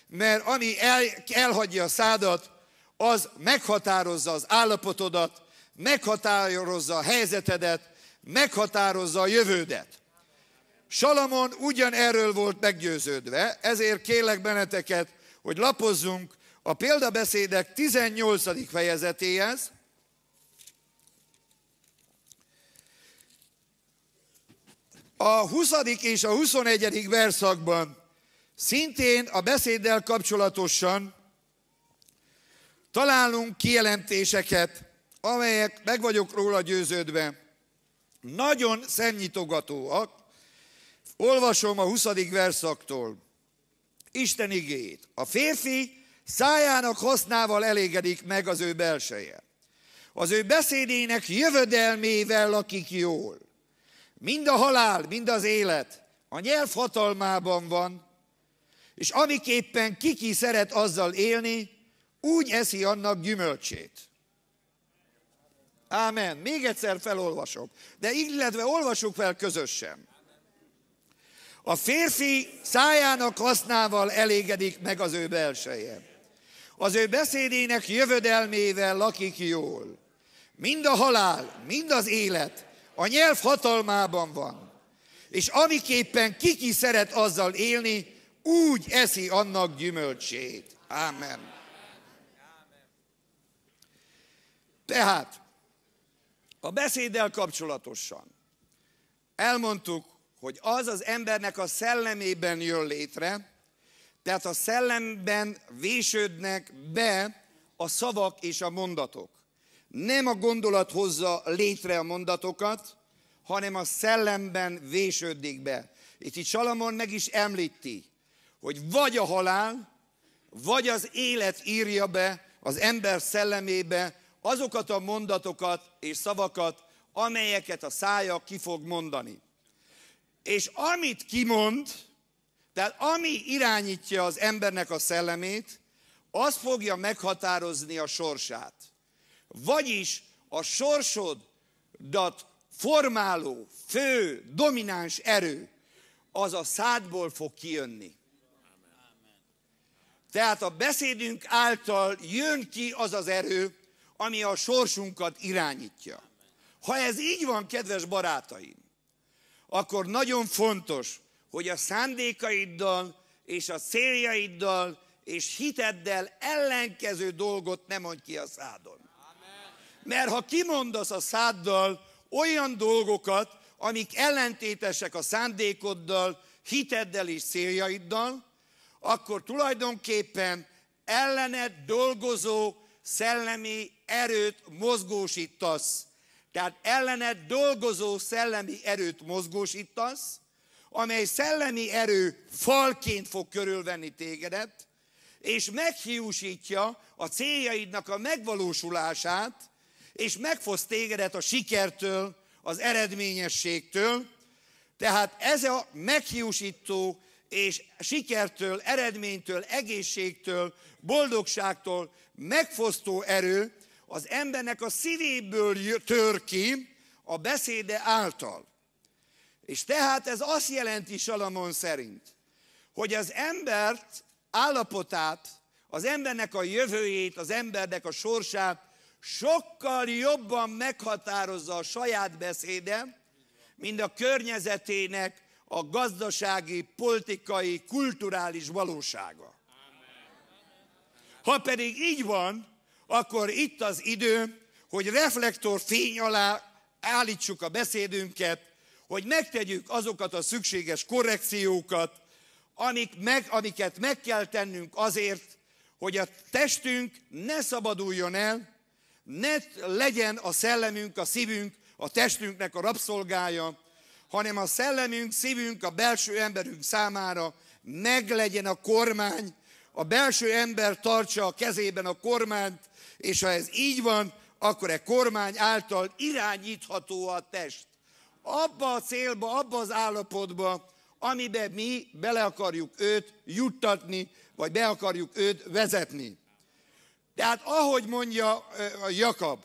mert ami el, elhagyja a szádat, az meghatározza az állapotodat, meghatározza a helyzetedet, meghatározza a jövődet. Salamon ugyanerről volt meggyőződve, ezért kérlek benneteket, hogy lapozzunk a példabeszédek 18. fejezetéhez, a 20. és a 21. verszakban szintén a beszéddel kapcsolatosan találunk kijelentéseket, amelyek meg vagyok róla győződve, nagyon szemnyitogatóak. Olvasom a 20. verszaktól. Isten igéjét. A férfi szájának hasznával elégedik meg az ő belseje. Az ő beszédének jövedelmével lakik jól. Mind a halál, mind az élet a nyelv hatalmában van, és amiképpen kiki szeret azzal élni, úgy eszi annak gyümölcsét. Ámen. Még egyszer felolvasok, de illetve olvasok fel közösen. A férfi szájának hasznával elégedik meg az ő belseje. Az ő beszédének jövedelmével lakik jól. Mind a halál, mind az élet a nyelv hatalmában van. És amiképpen kiki szeret azzal élni, úgy eszi annak gyümölcsét. Amen. Tehát, a beszéddel kapcsolatosan elmondtuk, hogy az az embernek a szellemében jön létre, tehát a szellemben vésődnek be a szavak és a mondatok. Nem a gondolat hozza létre a mondatokat, hanem a szellemben vésődik be. Itt itt Salamon meg is említi, hogy vagy a halál, vagy az élet írja be az ember szellemébe azokat a mondatokat és szavakat, amelyeket a szája ki fog mondani. És amit kimond, tehát ami irányítja az embernek a szellemét, az fogja meghatározni a sorsát. Vagyis a sorsodat formáló, fő, domináns erő, az a szádból fog kijönni. Tehát a beszédünk által jön ki az az erő, ami a sorsunkat irányítja. Ha ez így van, kedves barátaim, akkor nagyon fontos, hogy a szándékaiddal és a céljaiddal és hiteddel ellenkező dolgot nem mondj ki a szádon. Mert ha kimondasz a száddal olyan dolgokat, amik ellentétesek a szándékoddal, hiteddel és céljaiddal, akkor tulajdonképpen ellened dolgozó szellemi erőt mozgósítasz. Tehát ellened dolgozó szellemi erőt mozgósítasz, amely szellemi erő falként fog körülvenni tégedet, és meghiúsítja a céljaidnak a megvalósulását, és megfosz tégedet a sikertől, az eredményességtől. Tehát ez a meghiúsító és sikertől, eredménytől, egészségtől, boldogságtól megfosztó erő az embernek a szívéből tör ki a beszéde által. És tehát ez azt jelenti Salamon szerint, hogy az embert állapotát, az embernek a jövőjét, az embernek a sorsát sokkal jobban meghatározza a saját beszéde, mint a környezetének a gazdasági, politikai, kulturális valósága. Ha pedig így van, akkor itt az idő, hogy reflektor fény alá állítsuk a beszédünket, hogy megtegyük azokat a szükséges korrekciókat, amik meg, amiket meg kell tennünk azért, hogy a testünk ne szabaduljon el ne legyen a szellemünk, a szívünk, a testünknek a rabszolgája, hanem a szellemünk, szívünk, a belső emberünk számára meg legyen a kormány, a belső ember tartsa a kezében a kormányt, és ha ez így van, akkor e kormány által irányítható a test. Abba a célba, abba az állapotba, amiben mi bele akarjuk őt juttatni, vagy be akarjuk őt vezetni. Tehát ahogy mondja a Jakab,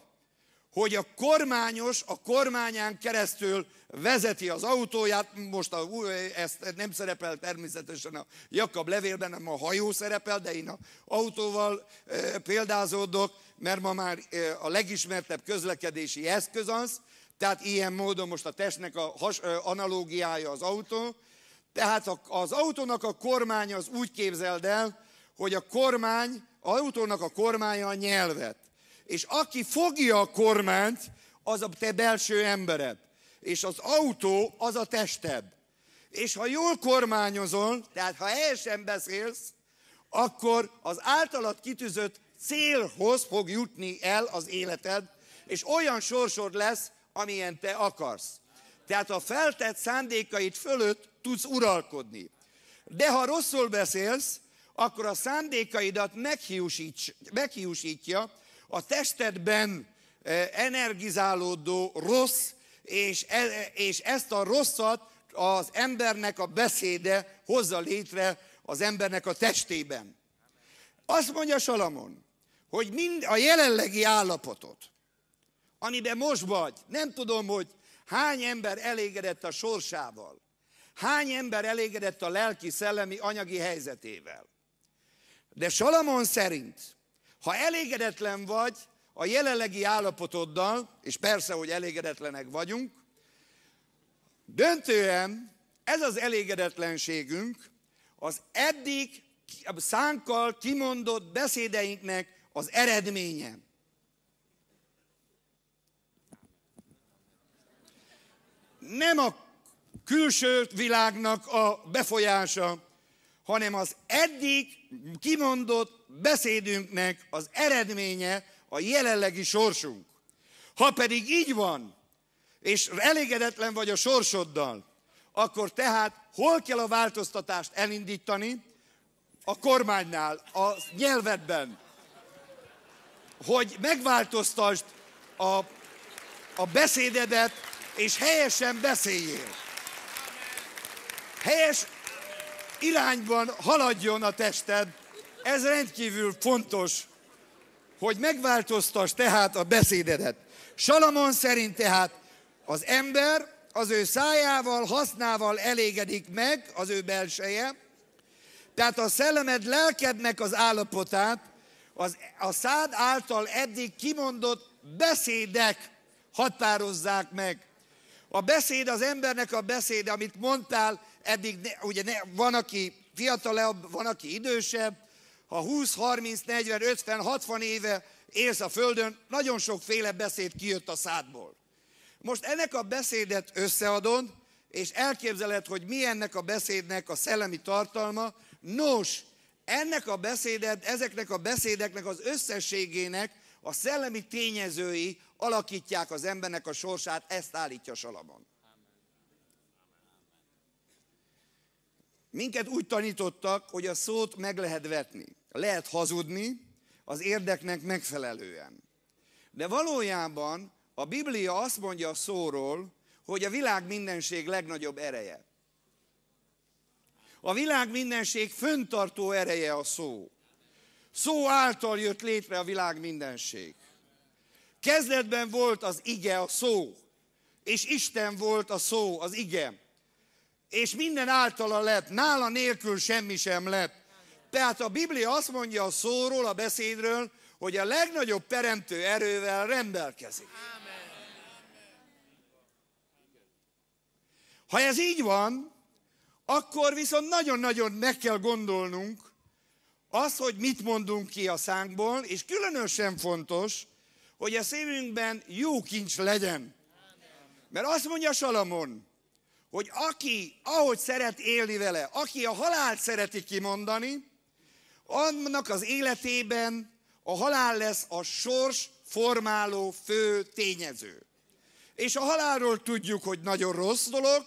hogy a kormányos a kormányán keresztül vezeti az autóját, most a, ezt nem szerepel természetesen a Jakab levélben, nem a hajó szerepel, de én a autóval e, példázódok, mert ma már e, a legismertebb közlekedési eszköz az, tehát ilyen módon most a testnek a has, e, analógiája az autó, tehát az autónak a kormány az úgy képzeld el, hogy a kormány, autónak a kormánya a nyelvet. És aki fogja a kormányt, az a te belső embered. És az autó az a tested. És ha jól kormányozol, tehát ha helyesen beszélsz, akkor az általad kitűzött célhoz fog jutni el az életed, és olyan sorsod lesz, amilyen te akarsz. Tehát a feltett szándékaid fölött tudsz uralkodni. De ha rosszul beszélsz, akkor a szándékaidat meghiúsítja a testedben e, energizálódó rossz, és, e, e, és ezt a rosszat az embernek a beszéde hozza létre az embernek a testében. Azt mondja Salamon, hogy mind a jelenlegi állapotot, amiben most vagy, nem tudom, hogy hány ember elégedett a sorsával, hány ember elégedett a lelki, szellemi, anyagi helyzetével. De Salamon szerint, ha elégedetlen vagy a jelenlegi állapotoddal, és persze, hogy elégedetlenek vagyunk, döntően ez az elégedetlenségünk az eddig szánkkal kimondott beszédeinknek az eredménye. Nem a külső világnak a befolyása, hanem az eddig kimondott beszédünknek az eredménye a jelenlegi sorsunk. Ha pedig így van, és elégedetlen vagy a sorsoddal, akkor tehát hol kell a változtatást elindítani? A kormánynál, a nyelvedben. Hogy megváltoztasd a, a beszédedet, és helyesen beszéljél. Helyes irányban haladjon a tested. Ez rendkívül fontos, hogy megváltoztas tehát a beszédedet. Salamon szerint tehát az ember az ő szájával, hasznával elégedik meg az ő belseje, tehát a szellemed lelkednek az állapotát, az, a szád által eddig kimondott beszédek határozzák meg. A beszéd az embernek a beszéde, amit mondtál, eddig ne, ugye ne, van, aki fiatalabb, van, aki idősebb, ha 20, 30, 40, 50, 60 éve élsz a Földön, nagyon sokféle beszéd kijött a szádból. Most ennek a beszédet összeadod, és elképzeled, hogy mi ennek a beszédnek a szellemi tartalma. Nos, ennek a beszédet, ezeknek a beszédeknek az összességének a szellemi tényezői alakítják az embernek a sorsát, ezt állítja Salamon. Minket úgy tanítottak, hogy a szót meg lehet vetni. Lehet hazudni az érdeknek megfelelően. De valójában a Biblia azt mondja a szóról, hogy a világ mindenség legnagyobb ereje. A világ mindenség föntartó ereje a szó. Szó által jött létre a világ mindenség. Kezdetben volt az ige, a szó, és Isten volt a szó, az ige és minden általa lett, nála nélkül semmi sem lett. Tehát a Biblia azt mondja a szóról, a beszédről, hogy a legnagyobb teremtő erővel rendelkezik. Ha ez így van, akkor viszont nagyon-nagyon meg kell gondolnunk az, hogy mit mondunk ki a szánkból, és különösen fontos, hogy a szívünkben jó kincs legyen. Mert azt mondja Salamon, hogy aki ahogy szeret élni vele, aki a halált szereti kimondani, annak az életében a halál lesz a sors formáló fő tényező. És a halálról tudjuk, hogy nagyon rossz dolog,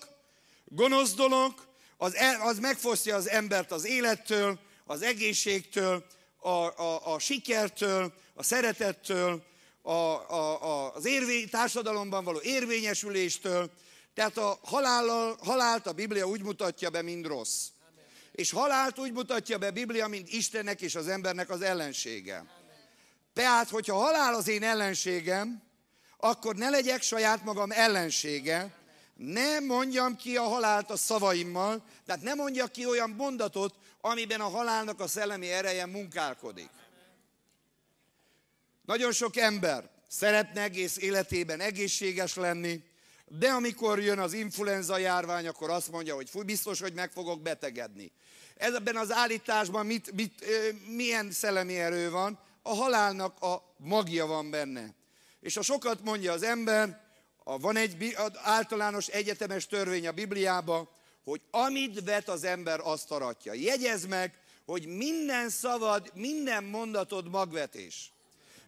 gonosz dolog, az, e, az megfosztja az embert az élettől, az egészségtől, a, a, a sikertől, a szeretettől, a, a, a, az érvény, társadalomban való érvényesüléstől, tehát a halállal, halált a Biblia úgy mutatja be, mint rossz. És halált úgy mutatja be Biblia, mint Istennek és az embernek az ellensége. Tehát, hogyha halál az én ellenségem, akkor ne legyek saját magam ellensége, ne mondjam ki a halált a szavaimmal, tehát ne mondjak ki olyan mondatot, amiben a halálnak a szellemi ereje munkálkodik. Nagyon sok ember szeretne egész életében egészséges lenni, de amikor jön az influenza járvány, akkor azt mondja, hogy fú, biztos, hogy meg fogok betegedni. Ebben az állításban mit, mit, milyen szellemi erő van? A halálnak a magja van benne. És a sokat mondja az ember, van egy általános egyetemes törvény a Bibliában, hogy amit vet az ember, azt aratja. Jegyez meg, hogy minden szavad, minden mondatod magvetés.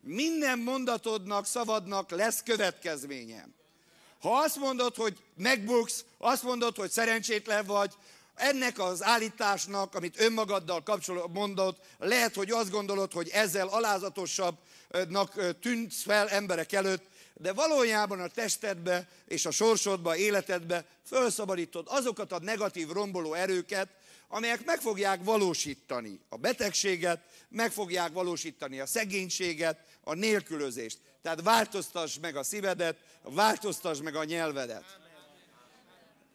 Minden mondatodnak, szavadnak lesz következménye. Ha azt mondod, hogy megbuksz, azt mondod, hogy szerencsétlen vagy, ennek az állításnak, amit önmagaddal kapcsolatban mondod, lehet, hogy azt gondolod, hogy ezzel alázatosabbnak tűnsz fel emberek előtt, de valójában a testedbe és a sorsodba, életedbe felszabadítod azokat a negatív romboló erőket, amelyek meg fogják valósítani a betegséget, meg fogják valósítani a szegénységet, a nélkülözést. Tehát változtass meg a szívedet, változtass meg a nyelvedet.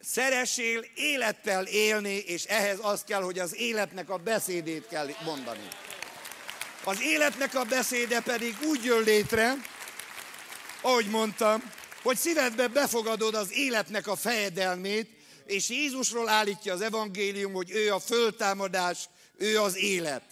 Szeresél élettel élni, és ehhez az kell, hogy az életnek a beszédét kell mondani. Az életnek a beszéde pedig úgy jön létre, ahogy mondtam, hogy szívedbe befogadod az életnek a fejedelmét, és Jézusról állítja az evangélium, hogy ő a föltámadás, ő az élet.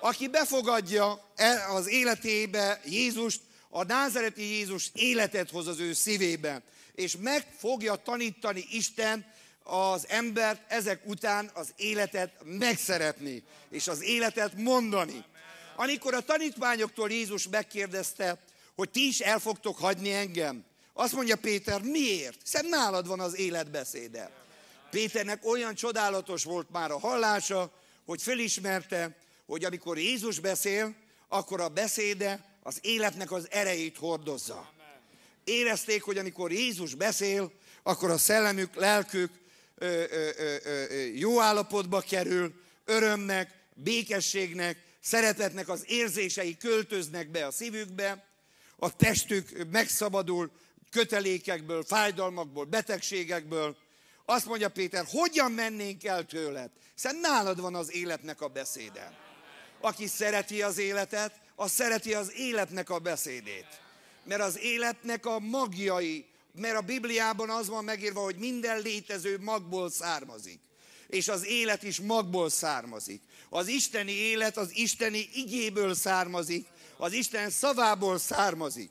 Aki befogadja e az életébe Jézust, a názereti Jézus életet hoz az ő szívébe, és meg fogja tanítani Isten az embert ezek után az életet megszeretni, és az életet mondani. Amikor a tanítványoktól Jézus megkérdezte, hogy ti is el fogtok hagyni engem, azt mondja Péter, miért? Hiszen nálad van az életbeszéde. Péternek olyan csodálatos volt már a hallása, hogy fölismerte, hogy amikor Jézus beszél, akkor a beszéde az életnek az erejét hordozza. Érezték, hogy amikor Jézus beszél, akkor a szellemük, lelkük ö, ö, ö, ö, jó állapotba kerül, örömnek, békességnek, szeretetnek az érzései költöznek be a szívükbe, a testük megszabadul kötelékekből, fájdalmakból, betegségekből, azt mondja Péter, hogyan mennénk el tőled? Hiszen nálad van az életnek a beszéde. Aki szereti az életet, az szereti az életnek a beszédét. Mert az életnek a magjai, mert a Bibliában az van megírva, hogy minden létező magból származik. És az élet is magból származik. Az isteni élet az isteni igéből származik, az Isten szavából származik.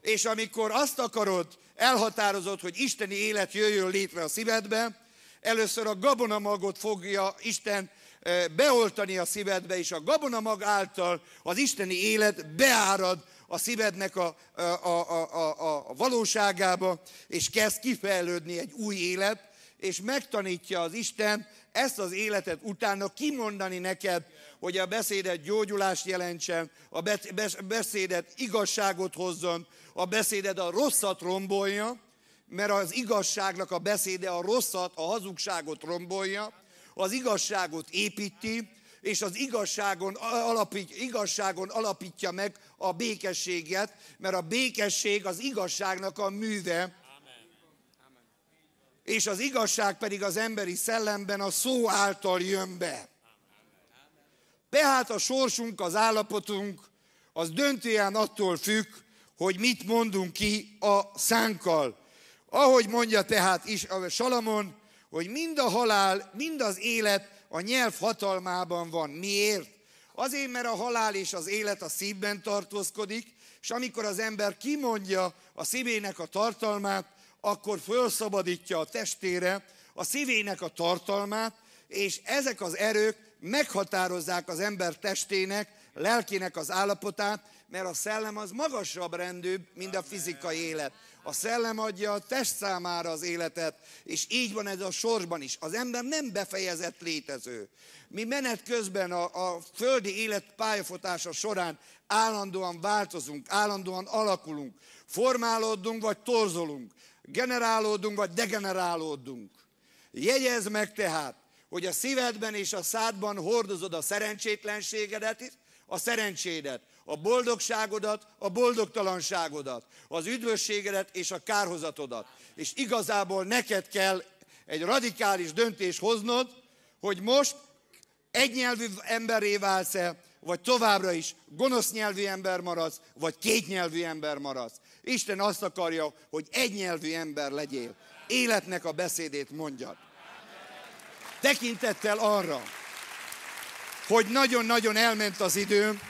És amikor azt akarod, elhatározod, hogy isteni élet jöjjön létre a szívedbe, először a gabonamagot fogja Isten eh, beoltani a szívedbe, és a gabonamag által az isteni élet beárad a szívednek a, a, a, a, a valóságába, és kezd kifejlődni egy új élet, és megtanítja az Isten ezt az életet utána kimondani neked, hogy a beszédet gyógyulást jelentsen, a beszédet igazságot hozzon, a beszéded a rosszat rombolja, mert az igazságnak a beszéde a rosszat, a hazugságot rombolja, az igazságot építi, és az igazságon, alapít, igazságon alapítja meg a békességet, mert a békesség az igazságnak a műve, és az igazság pedig az emberi szellemben a szó által jön be. Tehát a sorsunk, az állapotunk, az döntően attól függ, hogy mit mondunk ki a szánkkal. Ahogy mondja tehát is a Salamon, hogy mind a halál, mind az élet a nyelv hatalmában van. Miért? Azért, mert a halál és az élet a szívben tartózkodik, és amikor az ember kimondja a szívének a tartalmát, akkor felszabadítja a testére a szívének a tartalmát, és ezek az erők meghatározzák az ember testének, lelkének az állapotát, mert a szellem az magasabb rendű, mint a fizikai élet. A szellem adja a test számára az életet, és így van ez a sorsban is. Az ember nem befejezett létező. Mi menet közben a, a földi élet pályafutása során állandóan változunk, állandóan alakulunk, formálódunk vagy torzolunk, generálódunk vagy degenerálódunk. Jegyezd meg tehát, hogy a szívedben és a szádban hordozod a szerencsétlenségedet, a szerencsédet, a boldogságodat, a boldogtalanságodat, az üdvösségedet és a kárhozatodat. És igazából neked kell egy radikális döntés hoznod, hogy most egynyelvű emberré válsz-e, vagy továbbra is gonosz nyelvű ember maradsz, vagy kétnyelvű ember maradsz. Isten azt akarja, hogy egynyelvű ember legyél. Életnek a beszédét mondjad. Tekintettel arra, hogy nagyon-nagyon elment az idő,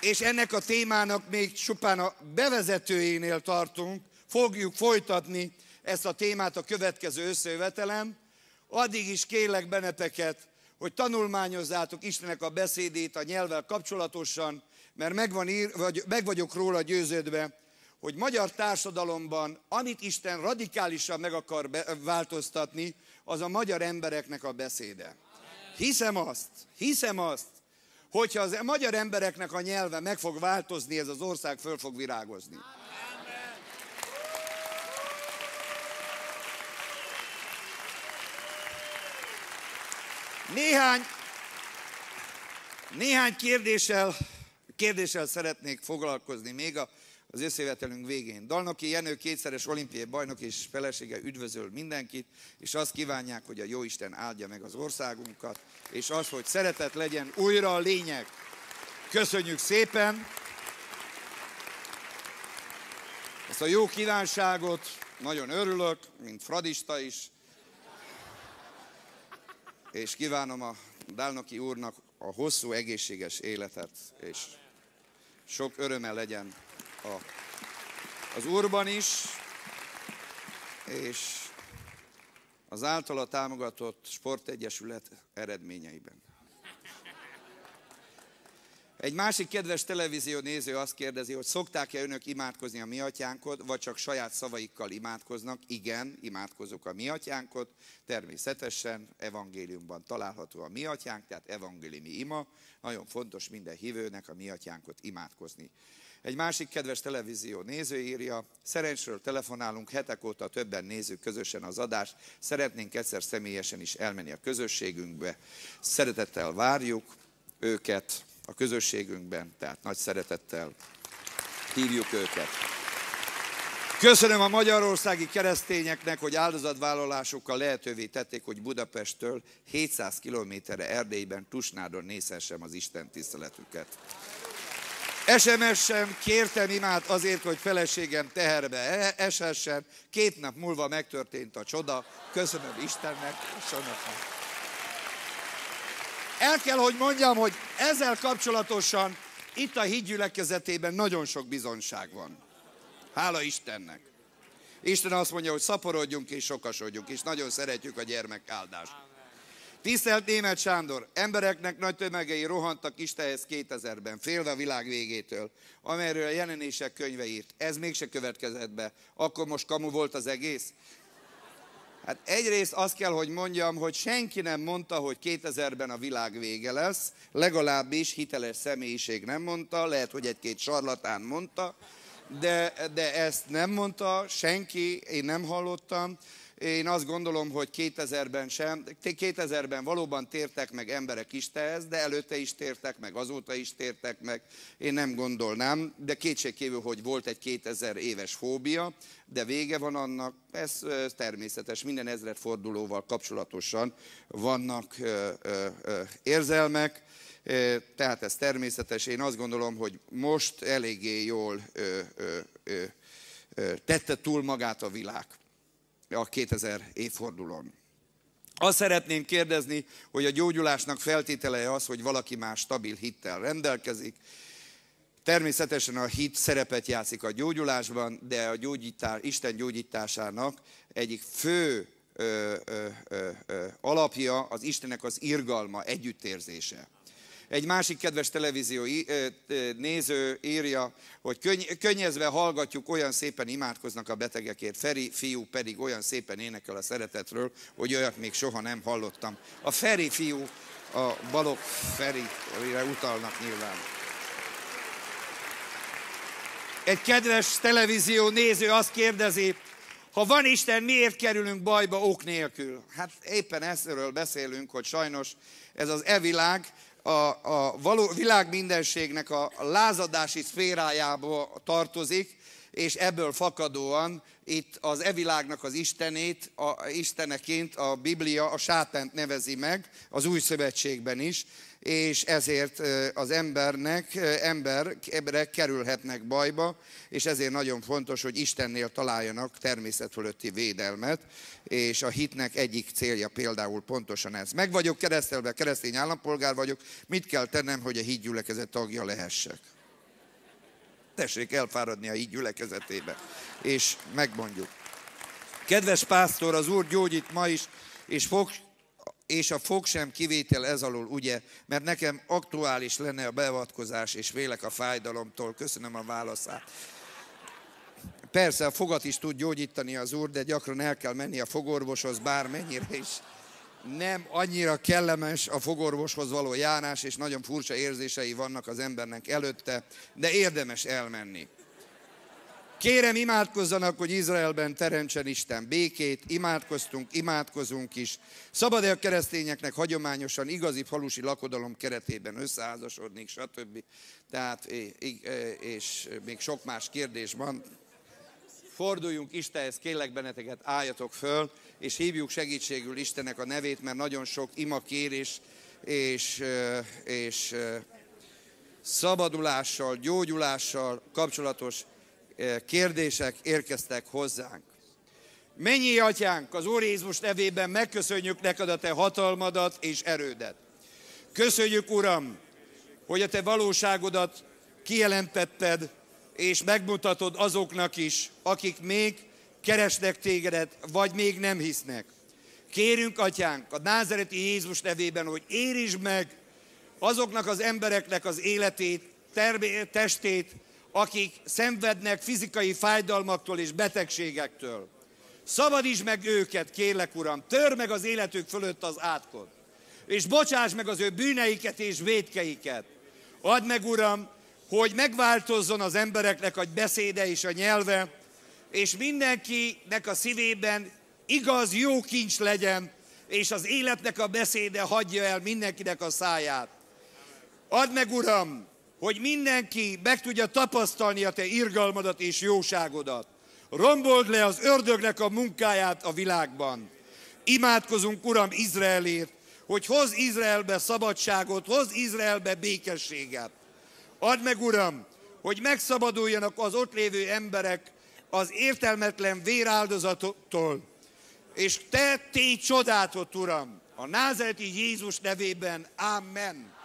és ennek a témának még csupán a bevezetőjénél tartunk, fogjuk folytatni ezt a témát a következő összejövetelem. Addig is kérlek benneteket, hogy tanulmányozzátok Istenek a beszédét a nyelvvel kapcsolatosan, mert megvan ír, vagy, meg vagyok róla győződve, hogy magyar társadalomban, amit Isten radikálisan meg akar be, változtatni, az a magyar embereknek a beszéde. Hiszem azt, hiszem azt, hogyha az magyar embereknek a nyelve meg fog változni, ez az ország föl fog virágozni. Néhány, néhány kérdéssel, kérdéssel szeretnék foglalkozni még a az összevetelünk végén. Dalnoki Jenő kétszeres olimpiai bajnok és felesége üdvözöl mindenkit, és azt kívánják, hogy a Jóisten áldja meg az országunkat, és az, hogy szeretet legyen újra a lényeg. Köszönjük szépen! Ezt a jó kívánságot nagyon örülök, mint fradista is, és kívánom a Dálnoki úrnak a hosszú egészséges életet, és sok öröme legyen a, az Úrban is, és az általa támogatott sportegyesület eredményeiben. Egy másik kedves televízió néző azt kérdezi, hogy szokták-e önök imádkozni a mi atyánkot, vagy csak saját szavaikkal imádkoznak? Igen, imádkozok a mi atyánkot, természetesen evangéliumban található a mi atyánk, tehát evangéliumi ima. Nagyon fontos minden hívőnek a mi atyánkot imádkozni. Egy másik kedves televízió néző írja, szerencsről telefonálunk, hetek óta többen nézzük közösen az adást, szeretnénk egyszer személyesen is elmenni a közösségünkbe. Szeretettel várjuk őket a közösségünkben, tehát nagy szeretettel hívjuk őket. Köszönöm a magyarországi keresztényeknek, hogy áldozatvállalásukkal lehetővé tették, hogy Budapesttől 700 kilométerre Erdélyben, Tusnádon nézhessem az Isten tiszteletüket. SMS-en kértem imád azért, hogy feleségem teherbe eshessen. Két nap múlva megtörtént a csoda. Köszönöm Istennek, sonoknak. El kell, hogy mondjam, hogy ezzel kapcsolatosan itt a hídgyülekezetében nagyon sok bizonság van. Hála Istennek. Isten azt mondja, hogy szaporodjunk és sokasodjunk, és nagyon szeretjük a gyermekáldást. Tisztelt német Sándor, embereknek nagy tömegei rohantak Istenhez 2000-ben, félve a világ végétől, amelyről a jelenések könyve írt. Ez mégse következett be. Akkor most kamu volt az egész? Hát egyrészt azt kell, hogy mondjam, hogy senki nem mondta, hogy 2000-ben a világ vége lesz, legalábbis hiteles személyiség nem mondta, lehet, hogy egy-két sarlatán mondta, de, de ezt nem mondta senki, én nem hallottam. Én azt gondolom, hogy 2000-ben sem, 2000-ben valóban tértek meg emberek Istenhez, de előtte is tértek meg, azóta is tértek meg. Én nem gondolnám, de kétségkívül, hogy volt egy 2000 éves fóbia, de vége van annak, ez természetes, minden ezredfordulóval kapcsolatosan vannak érzelmek, tehát ez természetes. Én azt gondolom, hogy most eléggé jól tette túl magát a világ a 2000 évfordulón. Azt szeretném kérdezni, hogy a gyógyulásnak feltétele az, hogy valaki már stabil hittel rendelkezik. Természetesen a hit szerepet játszik a gyógyulásban, de a gyógyítás, Isten gyógyításának egyik fő ö, ö, ö, ö, alapja az Istenek az irgalma, együttérzése. Egy másik kedves televízió néző írja, hogy könny- könnyezve hallgatjuk, olyan szépen imádkoznak a betegekért. Feri fiú pedig olyan szépen énekel a szeretetről, hogy olyat még soha nem hallottam. A Feri fiú, a Feri Ferire utalnak nyilván. Egy kedves televízió néző azt kérdezi, ha van Isten, miért kerülünk bajba ok nélkül? Hát éppen ezzelről beszélünk, hogy sajnos ez az e világ a, a való világ mindenségnek a lázadási szférájába tartozik, és ebből fakadóan itt az e világnak az istenét, a, isteneként a Biblia a sátánt nevezi meg, az új szövetségben is, és ezért az embernek, emberre kerülhetnek bajba, és ezért nagyon fontos, hogy Istennél találjanak természet fölötti védelmet, és a hitnek egyik célja például pontosan ez. Meg vagyok keresztelve, keresztény állampolgár vagyok, mit kell tennem, hogy a gyülekezet tagja lehessek? Tessék elfáradni a gyülekezetébe, és megmondjuk. Kedves pásztor, az Úr gyógyít ma is, és fog és a fog sem kivétel ez alól, ugye? Mert nekem aktuális lenne a beavatkozás, és vélek a fájdalomtól. Köszönöm a válaszát. Persze a fogat is tud gyógyítani az úr, de gyakran el kell menni a fogorvoshoz bármennyire is. Nem annyira kellemes a fogorvoshoz való járás, és nagyon furcsa érzései vannak az embernek előtte, de érdemes elmenni. Kérem, imádkozzanak, hogy Izraelben teremtsen Isten békét, imádkoztunk, imádkozunk is. Szabad a keresztényeknek hagyományosan igazi falusi lakodalom keretében összeházasodni, stb. Tehát, és még sok más kérdés van, Forduljunk Istenhez, kérlek benneteket, álljatok föl, és hívjuk segítségül Istenek a nevét, mert nagyon sok ima kérés és, és szabadulással, gyógyulással kapcsolatos kérdések érkeztek hozzánk. Mennyi atyánk, az Úr Jézus nevében megköszönjük neked a te hatalmadat és erődet. Köszönjük, Uram, hogy a te valóságodat kijelentetted és megmutatod azoknak is, akik még keresnek tégedet, vagy még nem hisznek. Kérünk, atyánk, a názereti Jézus nevében, hogy érizd meg azoknak az embereknek az életét, termé- testét, akik szenvednek fizikai fájdalmaktól és betegségektől. Szabadítsd meg őket, kérlek Uram, tör meg az életük fölött az átkot, és bocsáss meg az ő bűneiket és védkeiket. Add meg, Uram, hogy megváltozzon az embereknek a beszéde és a nyelve, és mindenkinek a szívében igaz, jó kincs legyen, és az életnek a beszéde hagyja el mindenkinek a száját. Add meg, Uram, hogy mindenki meg tudja tapasztalni a Te irgalmadat és jóságodat. Rombold le az ördögnek a munkáját a világban. Imádkozunk, Uram, Izraelért, hogy hoz Izraelbe szabadságot, hoz Izraelbe békességet. Add meg, Uram, hogy megszabaduljanak az ott lévő emberek az értelmetlen véráldozatoktól, és te tégy csodátot, Uram, a názereti Jézus nevében. Amen.